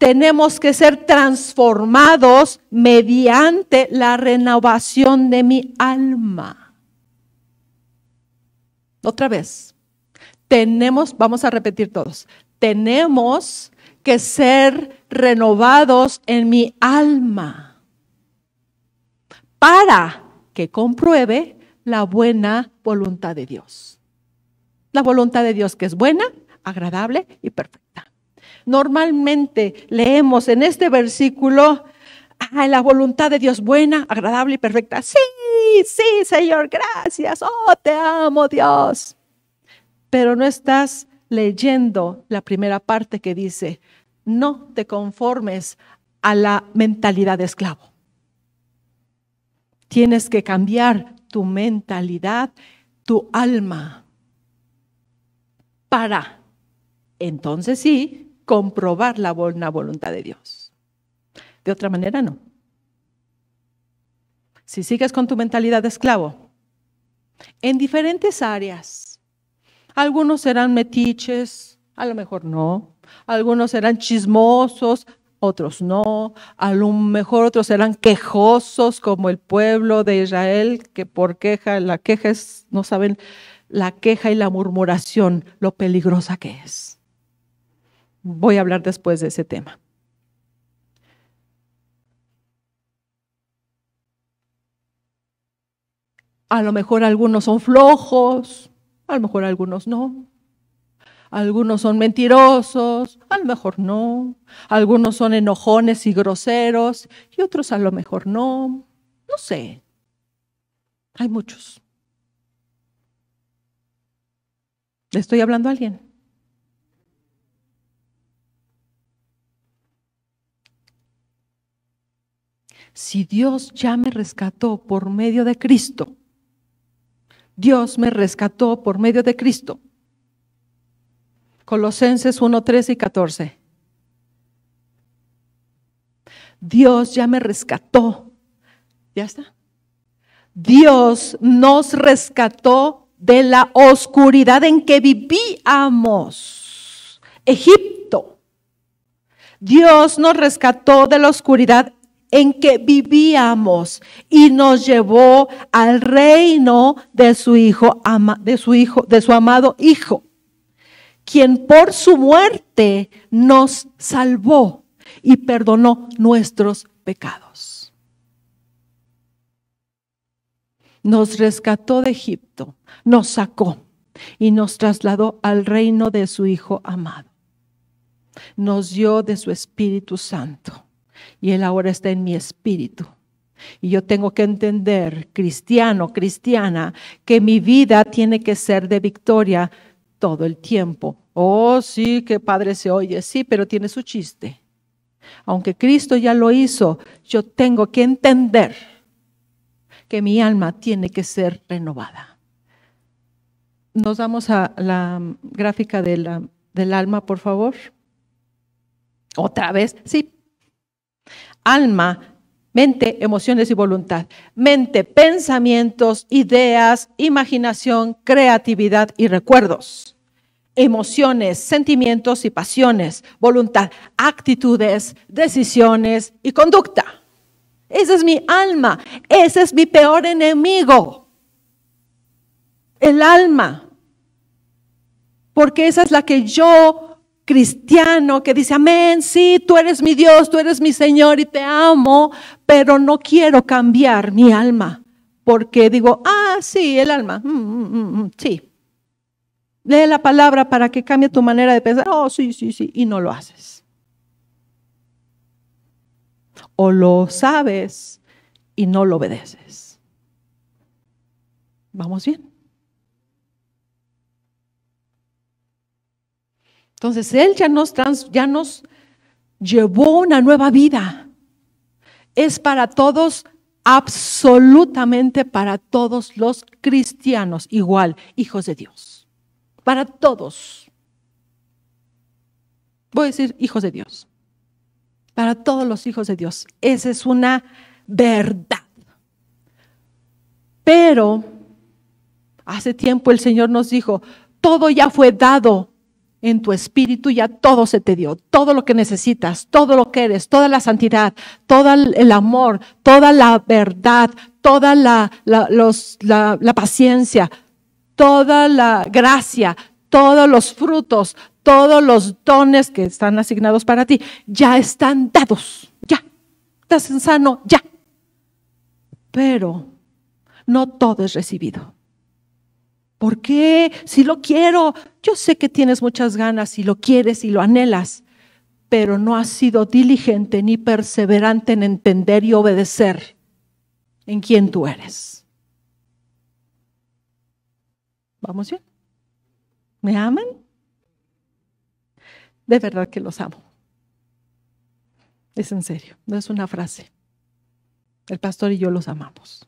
tenemos que ser transformados mediante la renovación de mi alma. Otra vez, tenemos, vamos a repetir todos, tenemos que ser renovados en mi alma para que compruebe la buena voluntad de Dios. La voluntad de Dios que es buena, agradable y perfecta. Normalmente leemos en este versículo, ah, la voluntad de Dios buena, agradable y perfecta. Sí, sí, Señor, gracias. Oh, te amo, Dios. Pero no estás leyendo la primera parte que dice, no te conformes a la mentalidad de esclavo. Tienes que cambiar tu mentalidad, tu alma, para entonces sí comprobar la buena voluntad de Dios. De otra manera, no. Si sigues con tu mentalidad de esclavo, en diferentes áreas, algunos serán metiches, a lo mejor no, algunos serán chismosos, otros no, a lo mejor otros serán quejosos como el pueblo de Israel, que por queja, la queja es, no saben, la queja y la murmuración, lo peligrosa que es. Voy a hablar después de ese tema. A lo mejor algunos son flojos, a lo mejor algunos no. Algunos son mentirosos, a lo mejor no. Algunos son enojones y groseros y otros a lo mejor no. No sé. Hay muchos. ¿Le estoy hablando a alguien? si Dios ya me rescató por medio de Cristo, Dios me rescató por medio de Cristo. Colosenses 1, 13 y 14. Dios ya me rescató. ¿Ya está? Dios nos rescató de la oscuridad en que vivíamos. Egipto. Dios nos rescató de la oscuridad en que vivíamos y nos llevó al reino de su hijo, de su hijo, de su amado hijo, quien por su muerte nos salvó y perdonó nuestros pecados. Nos rescató de Egipto, nos sacó y nos trasladó al reino de su hijo amado. Nos dio de su Espíritu Santo y Él ahora está en mi espíritu. Y yo tengo que entender, cristiano, cristiana, que mi vida tiene que ser de victoria todo el tiempo. Oh, sí, qué padre se oye, sí, pero tiene su chiste. Aunque Cristo ya lo hizo, yo tengo que entender que mi alma tiene que ser renovada. Nos damos a la gráfica del alma, por favor. Otra vez, sí, alma, mente, emociones y voluntad. Mente, pensamientos, ideas, imaginación, creatividad y recuerdos. Emociones, sentimientos y pasiones. Voluntad, actitudes, decisiones y conducta. Esa es mi alma. Ese es mi peor enemigo. El alma. Porque esa es la que yo cristiano que dice, amén, sí, tú eres mi Dios, tú eres mi Señor y te amo, pero no quiero cambiar mi alma. Porque digo, ah, sí, el alma, mm, mm, mm, sí. Lee la palabra para que cambie tu manera de pensar, oh, sí, sí, sí, y no lo haces. O lo sabes y no lo obedeces. ¿Vamos bien? Entonces Él ya nos, ya nos llevó una nueva vida. Es para todos, absolutamente para todos los cristianos, igual, hijos de Dios. Para todos. Voy a decir hijos de Dios. Para todos los hijos de Dios. Esa es una verdad. Pero hace tiempo el Señor nos dijo, todo ya fue dado en tu espíritu ya todo se te dio, todo lo que necesitas, todo lo que eres, toda la santidad, todo el amor, toda la verdad, toda la, paciencia, toda la gracia, todos los frutos, todos los dones que están asignados para ti, ya están dados, ya, estás en sano, ya. Pero no todo es recibido. ¿Por qué? Si lo quiero. Yo sé que tienes muchas ganas y lo quieres y lo anhelas, pero no has sido diligente ni perseverante en entender y obedecer en quién tú eres. ¿Vamos bien? ¿Me aman? De verdad que los amo. Es en serio, no es una frase. El pastor y yo los amamos.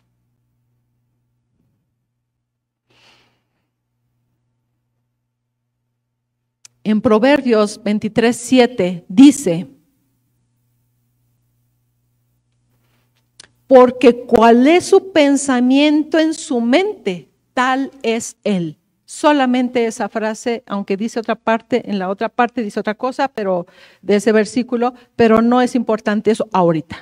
en Proverbios 23, 7 dice, porque cuál es su pensamiento en su mente, tal es él. Solamente esa frase, aunque dice otra parte, en la otra parte dice otra cosa, pero de ese versículo, pero no es importante eso ahorita.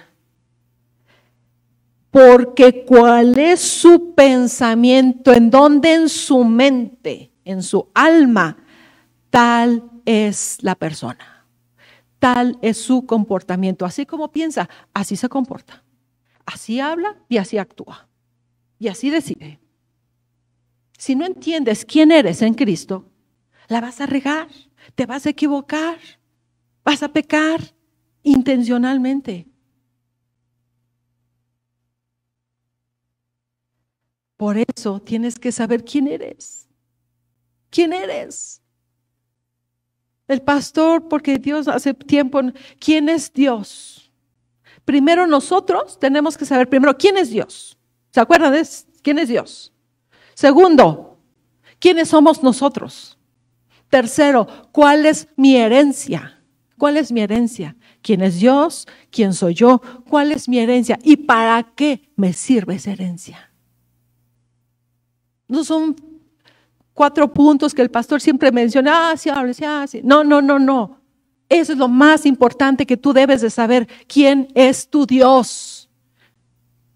Porque cuál es su pensamiento, en dónde en su mente, en su alma, Tal es la persona. Tal es su comportamiento. Así como piensa, así se comporta. Así habla y así actúa. Y así decide. Si no entiendes quién eres en Cristo, la vas a regar, te vas a equivocar, vas a pecar intencionalmente. Por eso tienes que saber quién eres. ¿Quién eres? El pastor, porque Dios hace tiempo, ¿quién es Dios? Primero nosotros tenemos que saber primero quién es Dios. ¿Se acuerdan? De ¿Quién es Dios? Segundo, ¿quiénes somos nosotros? Tercero, ¿cuál es mi herencia? ¿Cuál es mi herencia? ¿Quién es Dios? ¿Quién soy yo? ¿Cuál es mi herencia? ¿Y para qué me sirve esa herencia? No son cuatro puntos que el pastor siempre menciona, ah, sí, ahora sí, No, no, no, no. Eso es lo más importante que tú debes de saber. ¿Quién es tu Dios?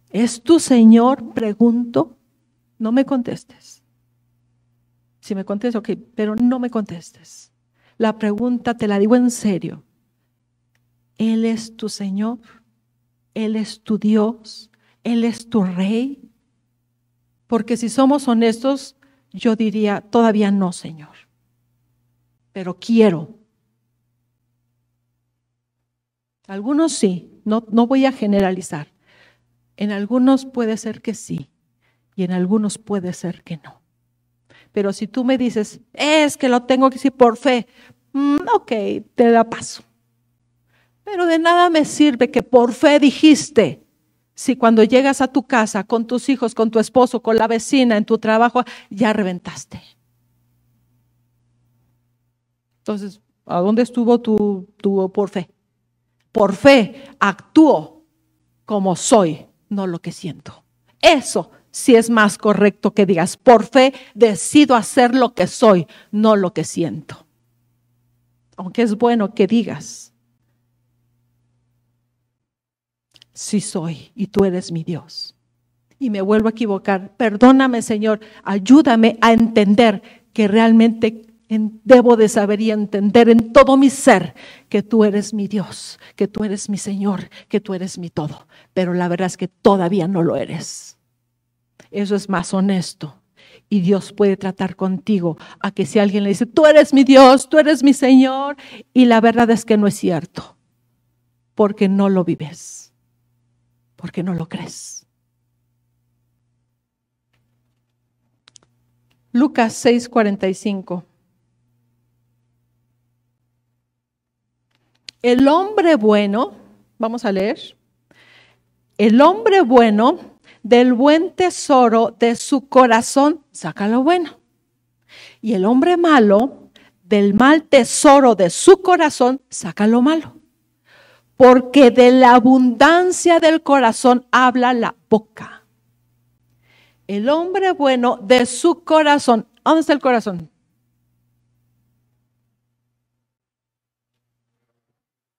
¿Es tu Señor? Pregunto. No me contestes. Si me contestas, ok, pero no me contestes. La pregunta te la digo en serio. Él es tu Señor. Él es tu Dios. Él es tu Rey. Porque si somos honestos, yo diría, todavía no, Señor, pero quiero. Algunos sí, no, no voy a generalizar. En algunos puede ser que sí y en algunos puede ser que no. Pero si tú me dices, es que lo tengo que decir por fe, mm, ok, te la paso. Pero de nada me sirve que por fe dijiste si cuando llegas a tu casa con tus hijos, con tu esposo, con la vecina, en tu trabajo, ya reventaste? Entonces, ¿a dónde estuvo tu, tu por fe? Por fe actúo como soy, no lo que siento. Eso sí es más correcto que digas, por fe decido hacer lo que soy, no lo que siento. Aunque es bueno que digas, sí soy y tú eres mi Dios. Y me vuelvo a equivocar. Perdóname, Señor, ayúdame a entender que realmente debo de saber y entender en todo mi ser que tú eres mi Dios, que tú eres mi Señor, que tú eres mi todo. Pero la verdad es que todavía no lo eres. Eso es más honesto. Y Dios puede tratar contigo a que si alguien le dice, tú eres mi Dios, tú eres mi Señor, y la verdad es que no es cierto, porque no lo vives porque no lo crees. Lucas 6:45. El hombre bueno, vamos a leer, el hombre bueno del buen tesoro de su corazón saca lo bueno. Y el hombre malo del mal tesoro de su corazón saca lo malo porque de la abundancia del corazón habla la boca. El hombre bueno de su corazón. ¿Dónde está el corazón?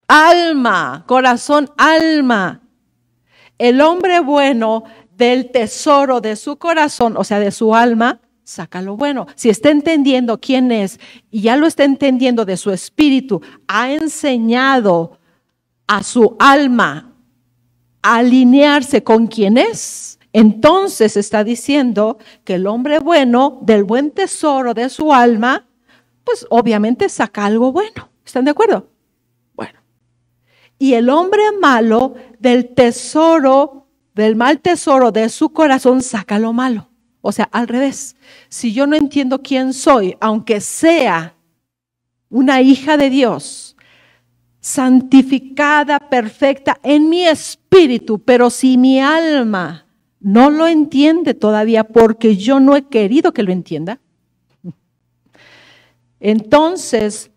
Alma, corazón, alma. El hombre bueno del tesoro de su corazón, o sea, de su alma, saca lo bueno. Si está entendiendo quién es y ya lo está entendiendo de su espíritu, ha enseñado a su alma alinearse con quien es, entonces está diciendo que el hombre bueno, del buen tesoro de su alma, pues obviamente saca algo bueno. ¿Están de acuerdo? Bueno. Y el hombre malo, del tesoro, del mal tesoro de su corazón, saca lo malo. O sea, al revés. Si yo no entiendo quién soy, aunque sea una hija de Dios, santificada, perfecta en mi espíritu, pero si mi alma no lo entiende todavía porque yo no he querido que lo entienda, entonces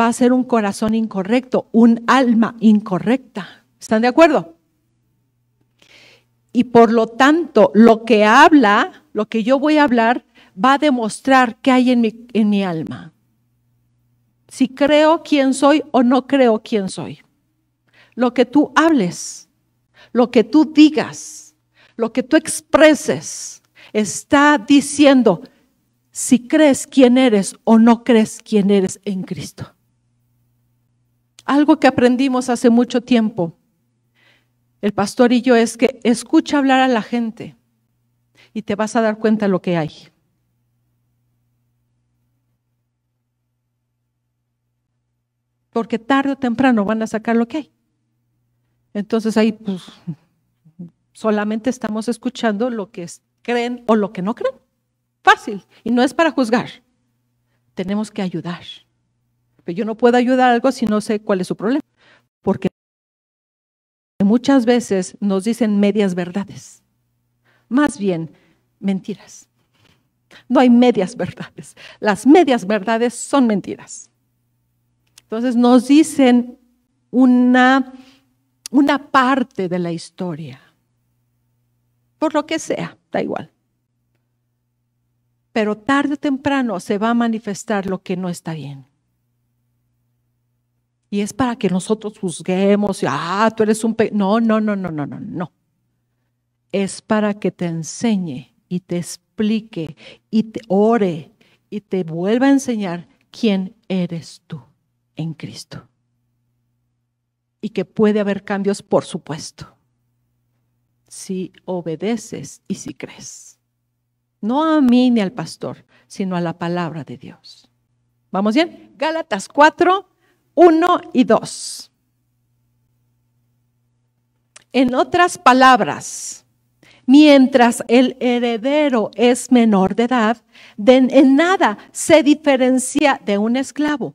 va a ser un corazón incorrecto, un alma incorrecta. ¿Están de acuerdo? Y por lo tanto, lo que habla, lo que yo voy a hablar, va a demostrar que hay en mi, en mi alma si creo quién soy o no creo quién soy. Lo que tú hables, lo que tú digas, lo que tú expreses, está diciendo si crees quién eres o no crees quién eres en Cristo. Algo que aprendimos hace mucho tiempo, el pastor y yo, es que escucha hablar a la gente y te vas a dar cuenta de lo que hay. porque tarde o temprano van a sacar lo que hay. Entonces ahí pues, solamente estamos escuchando lo que creen o lo que no creen. Fácil. Y no es para juzgar. Tenemos que ayudar. Pero yo no puedo ayudar algo si no sé cuál es su problema. Porque muchas veces nos dicen medias verdades. Más bien, mentiras. No hay medias verdades. Las medias verdades son mentiras. Entonces nos dicen una, una parte de la historia, por lo que sea, da igual. Pero tarde o temprano se va a manifestar lo que no está bien. Y es para que nosotros juzguemos, ah, tú eres un... no, no, no, no, no, no, no. Es para que te enseñe y te explique y te ore y te vuelva a enseñar quién eres tú en Cristo. Y que puede haber cambios, por supuesto, si obedeces y si crees. No a mí ni al pastor, sino a la palabra de Dios. ¿Vamos bien? Gálatas 4, 1 y 2. En otras palabras, mientras el heredero es menor de edad, en nada se diferencia de un esclavo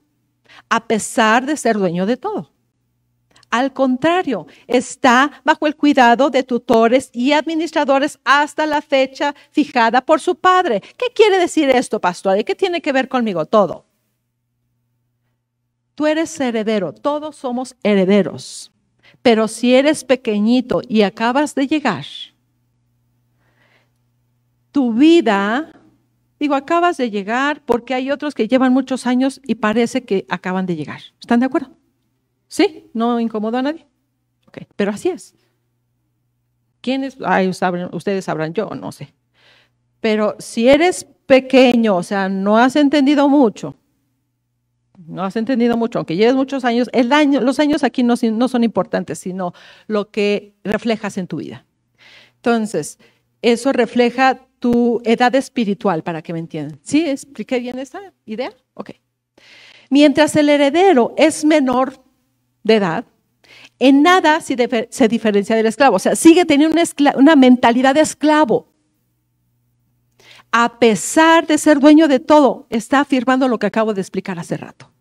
a pesar de ser dueño de todo. Al contrario, está bajo el cuidado de tutores y administradores hasta la fecha fijada por su padre. ¿Qué quiere decir esto, pastor? ¿Y qué tiene que ver conmigo? Todo. Tú eres heredero, todos somos herederos. Pero si eres pequeñito y acabas de llegar, tu vida Digo, acabas de llegar porque hay otros que llevan muchos años y parece que acaban de llegar. ¿Están de acuerdo? ¿Sí? ¿No incomodo a nadie? Ok, pero así es. ¿Quiénes? Ay, ustedes sabrán, yo no sé. Pero si eres pequeño, o sea, no has entendido mucho, no has entendido mucho, aunque lleves muchos años, el año, los años aquí no son importantes, sino lo que reflejas en tu vida. Entonces, eso refleja tu edad espiritual, para que me entiendan. ¿Sí? ¿Expliqué bien esta idea? Ok. Mientras el heredero es menor de edad, en nada se, diferencia del esclavo. O sea, sigue teniendo una, una mentalidad de esclavo a pesar de ser dueño de todo, está afirmando lo que acabo de explicar hace rato.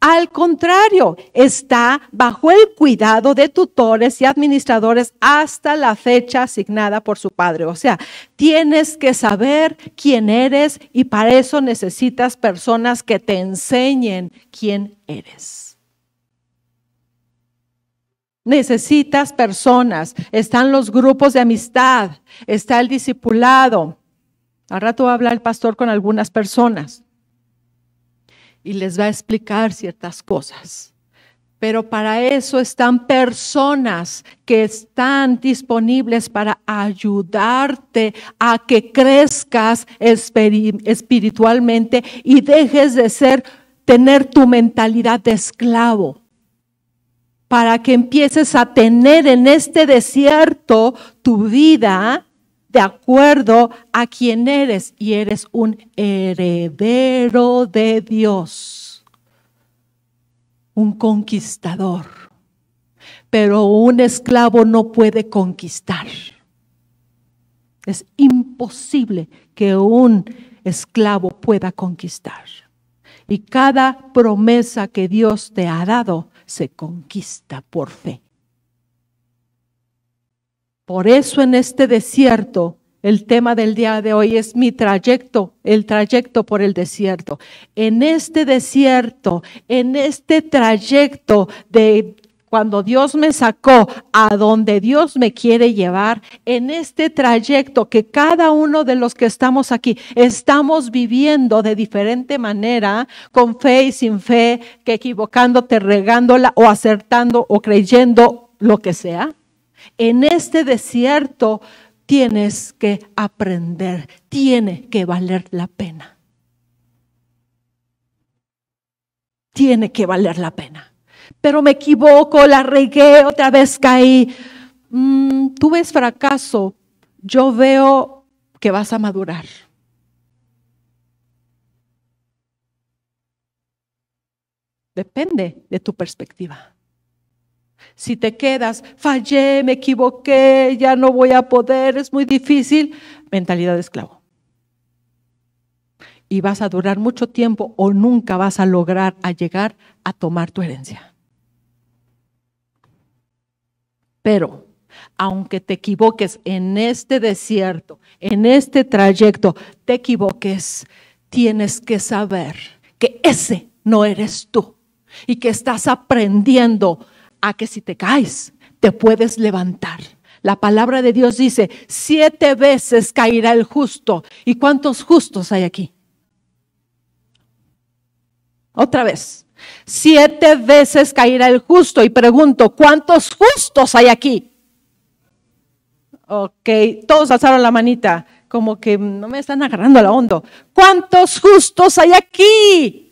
Al contrario, está bajo el cuidado de tutores y administradores hasta la fecha asignada por su padre. O sea, tienes que saber quién eres y para eso necesitas personas que te enseñen quién eres. Necesitas personas, están los grupos de amistad, está el discipulado, al rato habla el pastor con algunas personas y les va a explicar ciertas cosas. Pero para eso están personas que están disponibles para ayudarte a que crezcas espiritualmente y dejes de ser, tener tu mentalidad de esclavo. Para que empieces a tener en este desierto tu vida de acuerdo a quién eres y eres un heredero de Dios, un conquistador. Pero un esclavo no puede conquistar. Es imposible que un esclavo pueda conquistar. Y cada promesa que Dios te ha dado se conquista por fe. Por eso en este desierto, el tema del día de hoy es mi trayecto, el trayecto por el desierto. En este desierto, en este trayecto de cuando Dios me sacó a donde Dios me quiere llevar, en este trayecto que cada uno de los que estamos aquí estamos viviendo de diferente manera, con fe y sin fe, que equivocándote, regándola o acertando o creyendo lo que sea. En este desierto tienes que aprender, tiene que valer la pena. Tiene que valer la pena. Pero me equivoco, la regué, otra vez caí. Mm, tú ves fracaso, yo veo que vas a madurar. Depende de tu perspectiva. Si te quedas, fallé, me equivoqué, ya no voy a poder, es muy difícil, mentalidad de esclavo. Y vas a durar mucho tiempo o nunca vas a lograr a llegar a tomar tu herencia. Pero aunque te equivoques en este desierto, en este trayecto, te equivoques, tienes que saber que ese no eres tú y que estás aprendiendo a que si te caes, te puedes levantar. La palabra de Dios dice, siete veces caerá el justo. ¿Y cuántos justos hay aquí? Otra vez, siete veces caerá el justo. Y pregunto, ¿cuántos justos hay aquí? Ok, todos alzaron la manita, como que no me están agarrando a la hondo. ¿Cuántos justos hay aquí?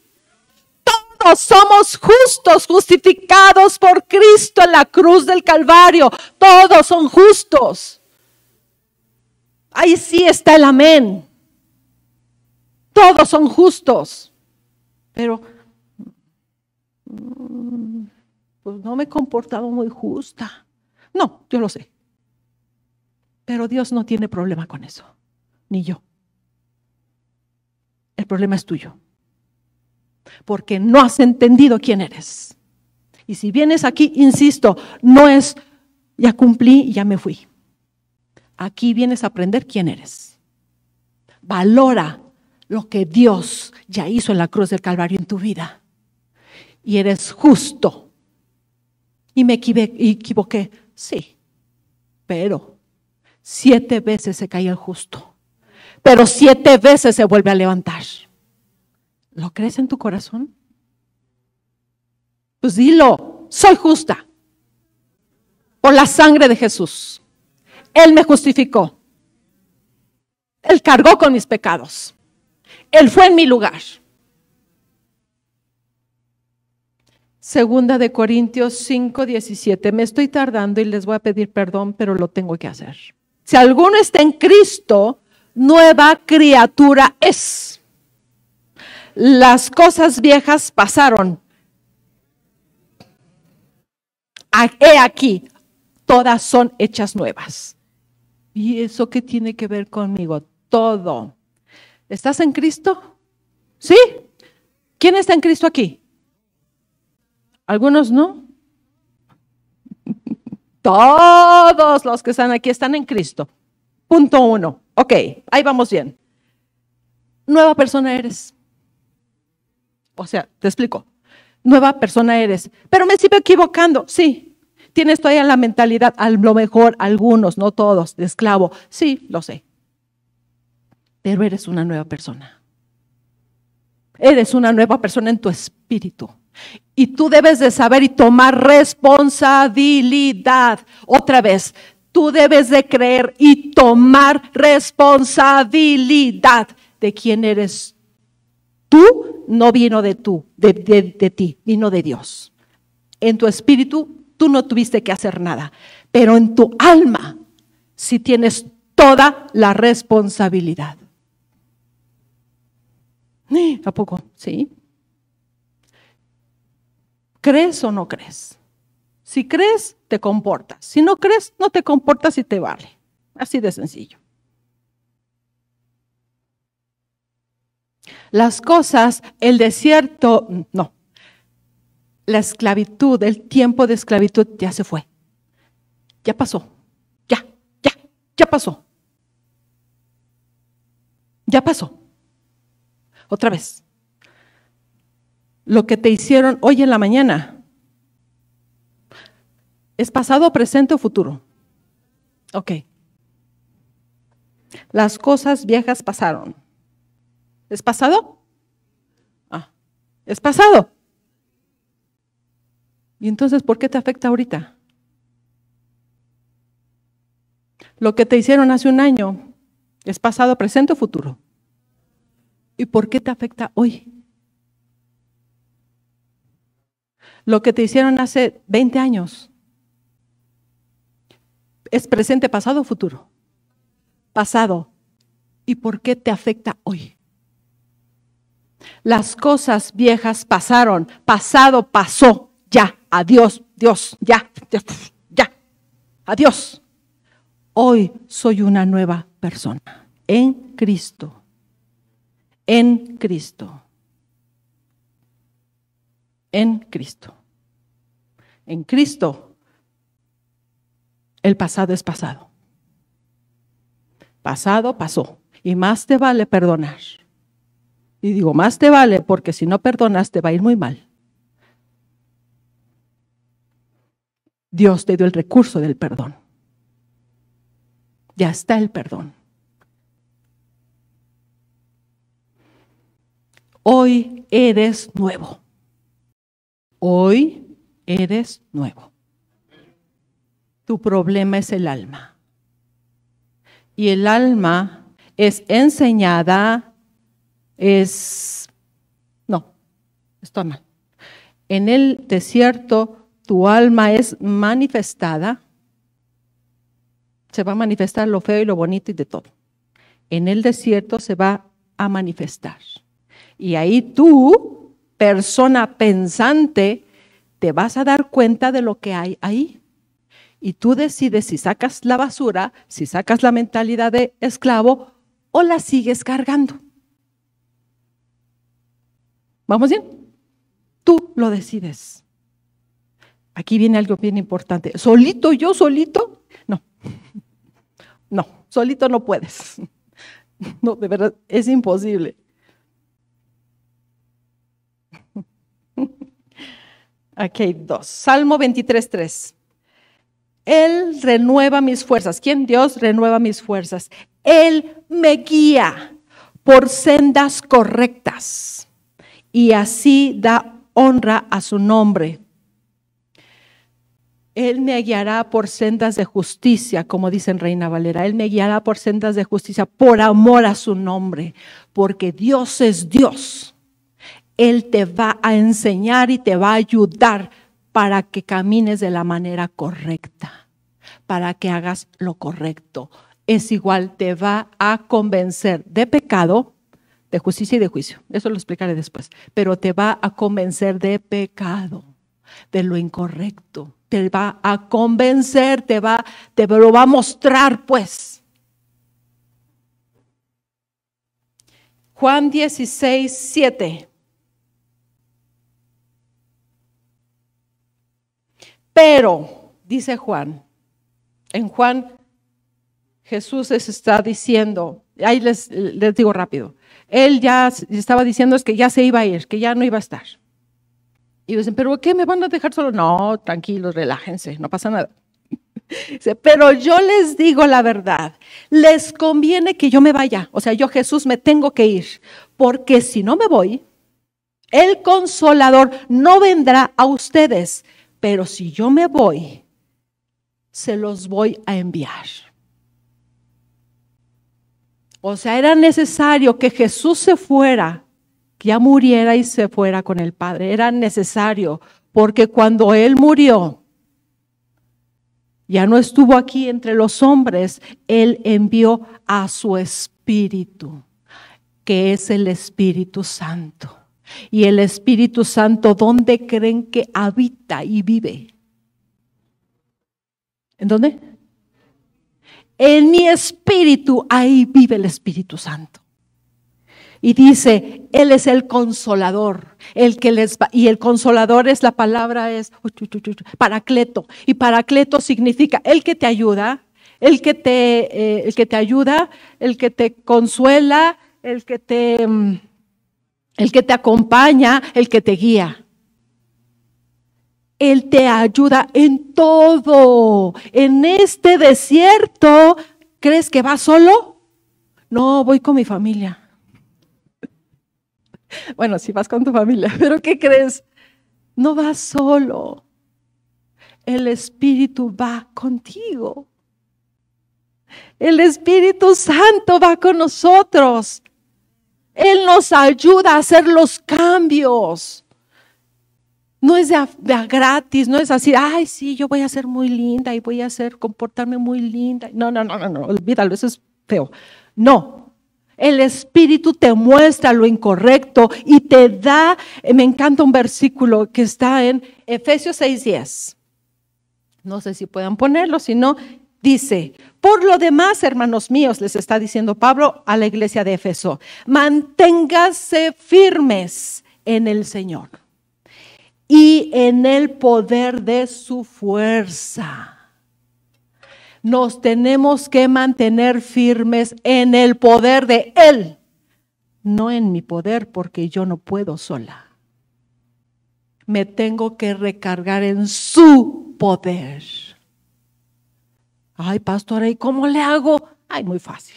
todos somos justos, justificados por Cristo en la cruz del Calvario. Todos son justos. Ahí sí está el amén. Todos son justos. Pero mm, pues no me he comportado muy justa. No, yo lo sé. Pero Dios no tiene problema con eso, ni yo. El problema es tuyo porque no has entendido quién eres. Y si vienes aquí, insisto, no es ya cumplí, ya me fui. Aquí vienes a aprender quién eres. Valora lo que Dios ya hizo en la cruz del Calvario en tu vida. Y eres justo. Y me equivoqué, sí, pero siete veces se cae el justo, pero siete veces se vuelve a levantar. ¿Lo crees en tu corazón? Pues dilo, soy justa por la sangre de Jesús. Él me justificó. Él cargó con mis pecados. Él fue en mi lugar. Segunda de Corintios 5, 17. Me estoy tardando y les voy a pedir perdón, pero lo tengo que hacer. Si alguno está en Cristo, nueva criatura es las cosas viejas pasaron. He aquí, todas son hechas nuevas. ¿Y eso qué tiene que ver conmigo? Todo. ¿Estás en Cristo? ¿Sí? ¿Quién está en Cristo aquí? Algunos no. *laughs* Todos los que están aquí están en Cristo. Punto uno. Ok, ahí vamos bien. Nueva persona eres. O sea, te explico. Nueva persona eres. Pero me sigo equivocando. Sí. Tienes todavía la mentalidad, a lo mejor algunos, no todos, de esclavo. Sí, lo sé. Pero eres una nueva persona. Eres una nueva persona en tu espíritu. Y tú debes de saber y tomar responsabilidad. Otra vez, tú debes de creer y tomar responsabilidad de quién eres no vino de tú, de, ti, vino de Dios. En tu espíritu tú no tuviste que hacer nada, pero en tu alma sí tienes toda la responsabilidad. ¿A poco? ¿Sí? ¿Crees o no crees? Si crees, te comportas. Si no crees, no te comportas y te vale. Así de sencillo. Las cosas, el desierto, no. La esclavitud, el tiempo de esclavitud ya se fue. Ya pasó. Ya, ya, ya pasó. Ya pasó. Otra vez. Lo que te hicieron hoy en la mañana es pasado, presente o futuro. Ok. Las cosas viejas pasaron. ¿Es pasado? Ah, es pasado. ¿Y entonces por qué te afecta ahorita? Lo que te hicieron hace un año es pasado, presente o futuro. ¿Y por qué te afecta hoy? Lo que te hicieron hace 20 años es presente, pasado o futuro. Pasado. ¿Y por qué te afecta hoy? Las cosas viejas pasaron, pasado pasó, ya, adiós, Dios, ya, ya, adiós. Hoy soy una nueva persona en Cristo, en Cristo, en Cristo, en Cristo. El pasado es pasado. Pasado pasó y más te vale perdonar. Y digo, más te vale, porque si no perdonas te va a ir muy mal. Dios te dio el recurso del perdón. Ya está el perdón. Hoy eres nuevo. Hoy eres nuevo. Tu problema es el alma. Y el alma es enseñada es, no, está mal. En el desierto tu alma es manifestada, se va a manifestar lo feo y lo bonito y de todo. En el desierto se va a manifestar. Y ahí tú, persona pensante, te vas a dar cuenta de lo que hay ahí. Y tú decides si sacas la basura, si sacas la mentalidad de esclavo o la sigues cargando. ¿Vamos bien? Tú lo decides. Aquí viene algo bien importante. ¿Solito yo, solito? No. No, solito no puedes. *laughs* No, de verdad, es imposible. Aquí *laughs* dos. Salmo 23, 3. Él renueva mis fuerzas. ¿Quién? Dios renueva mis fuerzas. Él me guía por sendas correctas y así da honra a su nombre. Él me guiará por sendas de justicia, como dicen Reina Valera. Él me guiará por sendas de justicia por amor a su nombre, porque Dios es Dios. Él te va a enseñar y te va a ayudar para que camines de la manera correcta, para que hagas lo correcto. Es igual, te va a convencer de pecado, de justicia y de juicio. Eso lo explicaré después. Pero te va a convencer de pecado, de lo incorrecto. Te va a convencer, te va, te lo va a mostrar, pues. Juan 16, 7. Pero, dice Juan, en Juan Jesús les está diciendo, ahí les, les digo rápido, él ya estaba diciendo es que ya se iba a ir, que ya no iba a estar. Y dicen, ¿pero qué? ¿Me van a dejar solo? No, tranquilos, relájense, no pasa nada. *laughs* Pero yo les digo la verdad, les conviene que yo me vaya. O sea, yo Jesús me tengo que ir, porque si no me voy, el consolador no vendrá a ustedes, pero si yo me voy, se los voy a enviar. O sea, era necesario que Jesús se fuera, que ya muriera y se fuera con el Padre. Era necesario, porque cuando Él murió, ya no estuvo aquí entre los hombres, Él envió a su Espíritu, que es el Espíritu Santo. Y el Espíritu Santo, ¿dónde creen que habita y vive? ¿En dónde? En mi espíritu, ahí vive el Espíritu Santo. Y dice, Él es el consolador, el que les y el consolador es la palabra es paracleto. Y paracleto significa el que te ayuda, el que te, eh, el que te ayuda, el que te consuela, el que te, mm, el que te acompaña, el que te guía. Él te ayuda en todo. En este desierto, ¿crees que vas solo? No, voy con mi familia. *laughs* Bueno, si vas con tu familia, *laughs* pero ¿qué crees? No vas solo. El Espíritu va contigo. El Espíritu Santo va con nosotros. Él nos ayuda a hacer los cambios. No es gratis, no es así, ay, sí, yo voy a ser muy linda y voy a hacer comportarme muy linda. No, no, no, no, no, olvídalo, eso es feo. No, el Espíritu te muestra lo incorrecto y te da, eh, me encanta un versículo que está en Efesios 6:10. No sé si puedan ponerlo, si no, dice, por lo demás, hermanos míos, les está diciendo Pablo a la iglesia de Efeso, manténgase firmes en el Señor y en el poder de su fuerza. Nos tenemos que mantener firmes en el poder de Él, no en mi poder, porque yo no puedo sola. Me tengo que recargar en su poder. Ay, pastor, ¿y cómo le hago? Ay, muy fácil.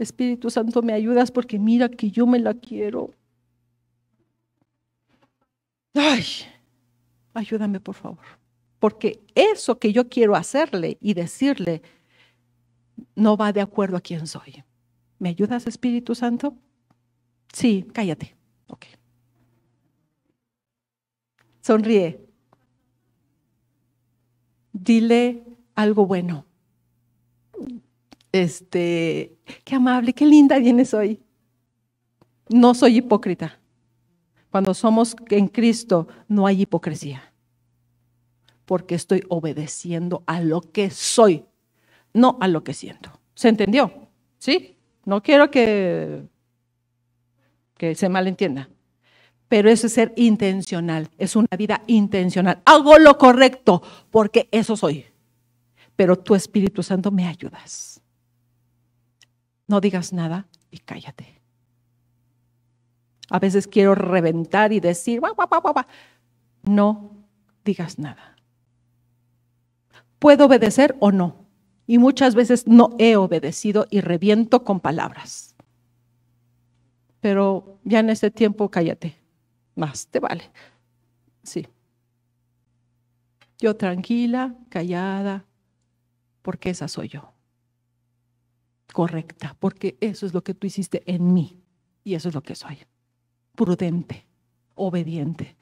Espíritu Santo, me ayudas porque mira que yo me la quiero. Ay, ayúdame por favor. Porque eso que yo quiero hacerle y decirle no va de acuerdo a quién soy. ¿Me ayudas, Espíritu Santo? Sí, cállate. Ok. Sonríe. Dile algo bueno. Este, qué amable, qué linda vienes hoy. No soy hipócrita. Cuando somos en Cristo, no hay hipocresía. Porque estoy obedeciendo a lo que soy, no a lo que siento. ¿Se entendió? ¿Sí? No quiero que, que se malentienda. Pero eso es ser intencional, es una vida intencional. Hago lo correcto porque eso soy. Pero tu Espíritu Santo me ayudas. No digas nada y cállate. A veces quiero reventar y decir, No digas nada. Puedo obedecer o no. Y muchas veces no he obedecido y reviento con palabras. Pero ya en ese tiempo cállate. Más te vale. Sí. Yo tranquila, callada, porque esa soy yo. Correcta, porque eso es lo que tú hiciste en mí y eso es lo que soy prudente, obediente.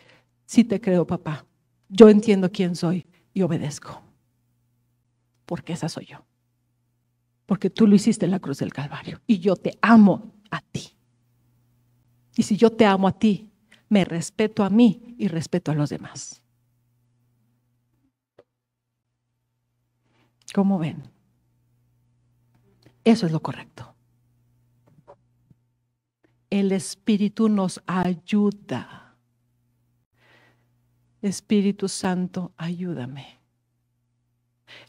Si te creo, papá. Yo entiendo quién soy y obedezco. Porque esa soy yo. Porque tú lo hiciste en la cruz del Calvario. Y yo te amo a ti. Y si yo te amo a ti, me respeto a mí y respeto a los demás. ¿Cómo ven? Eso es lo correcto el Espíritu nos ayuda. Espíritu Santo, ayúdame.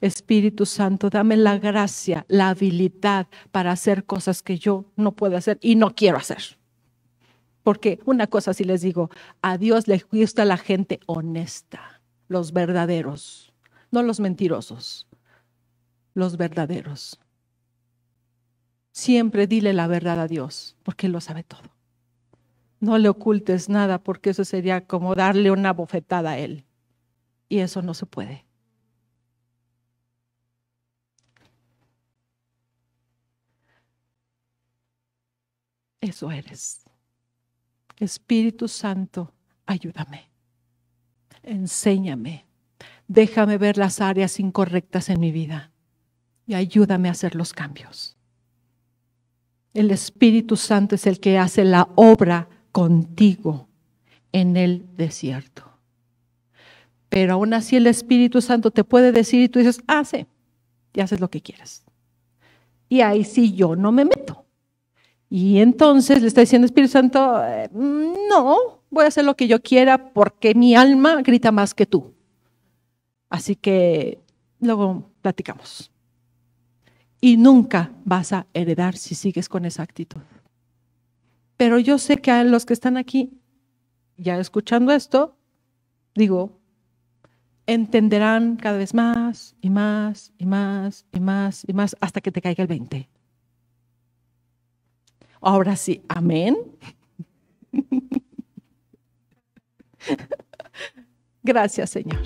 Espíritu Santo, dame la gracia, la habilidad para hacer cosas que yo no puedo hacer y no quiero hacer. Porque una cosa sí les digo, a Dios le gusta la gente honesta, los verdaderos, no los mentirosos, los verdaderos. Siempre dile la verdad a Dios, porque Él lo sabe todo. No le ocultes nada, porque eso sería como darle una bofetada a Él. Y eso no se puede. Eso eres. Espíritu Santo, ayúdame. Enséñame. Déjame ver las áreas incorrectas en mi vida y ayúdame a hacer los cambios. El Espíritu Santo es el que hace la obra contigo en el desierto. Pero aún así el Espíritu Santo te puede decir y tú dices, hace, ah, y haces lo que quieras. Y ahí sí yo no me meto. Y entonces le está diciendo Espíritu Santo, eh, no, voy a hacer lo que yo quiera porque mi alma grita más que tú. Así que luego platicamos y nunca vas a heredar si sigues con esa actitud. Pero yo sé que a los que están aquí, ya escuchando esto, digo, entenderán cada vez más y más y más y más y más hasta que te caiga el 20. Ahora sí, amén. *laughs* Gracias, Señor.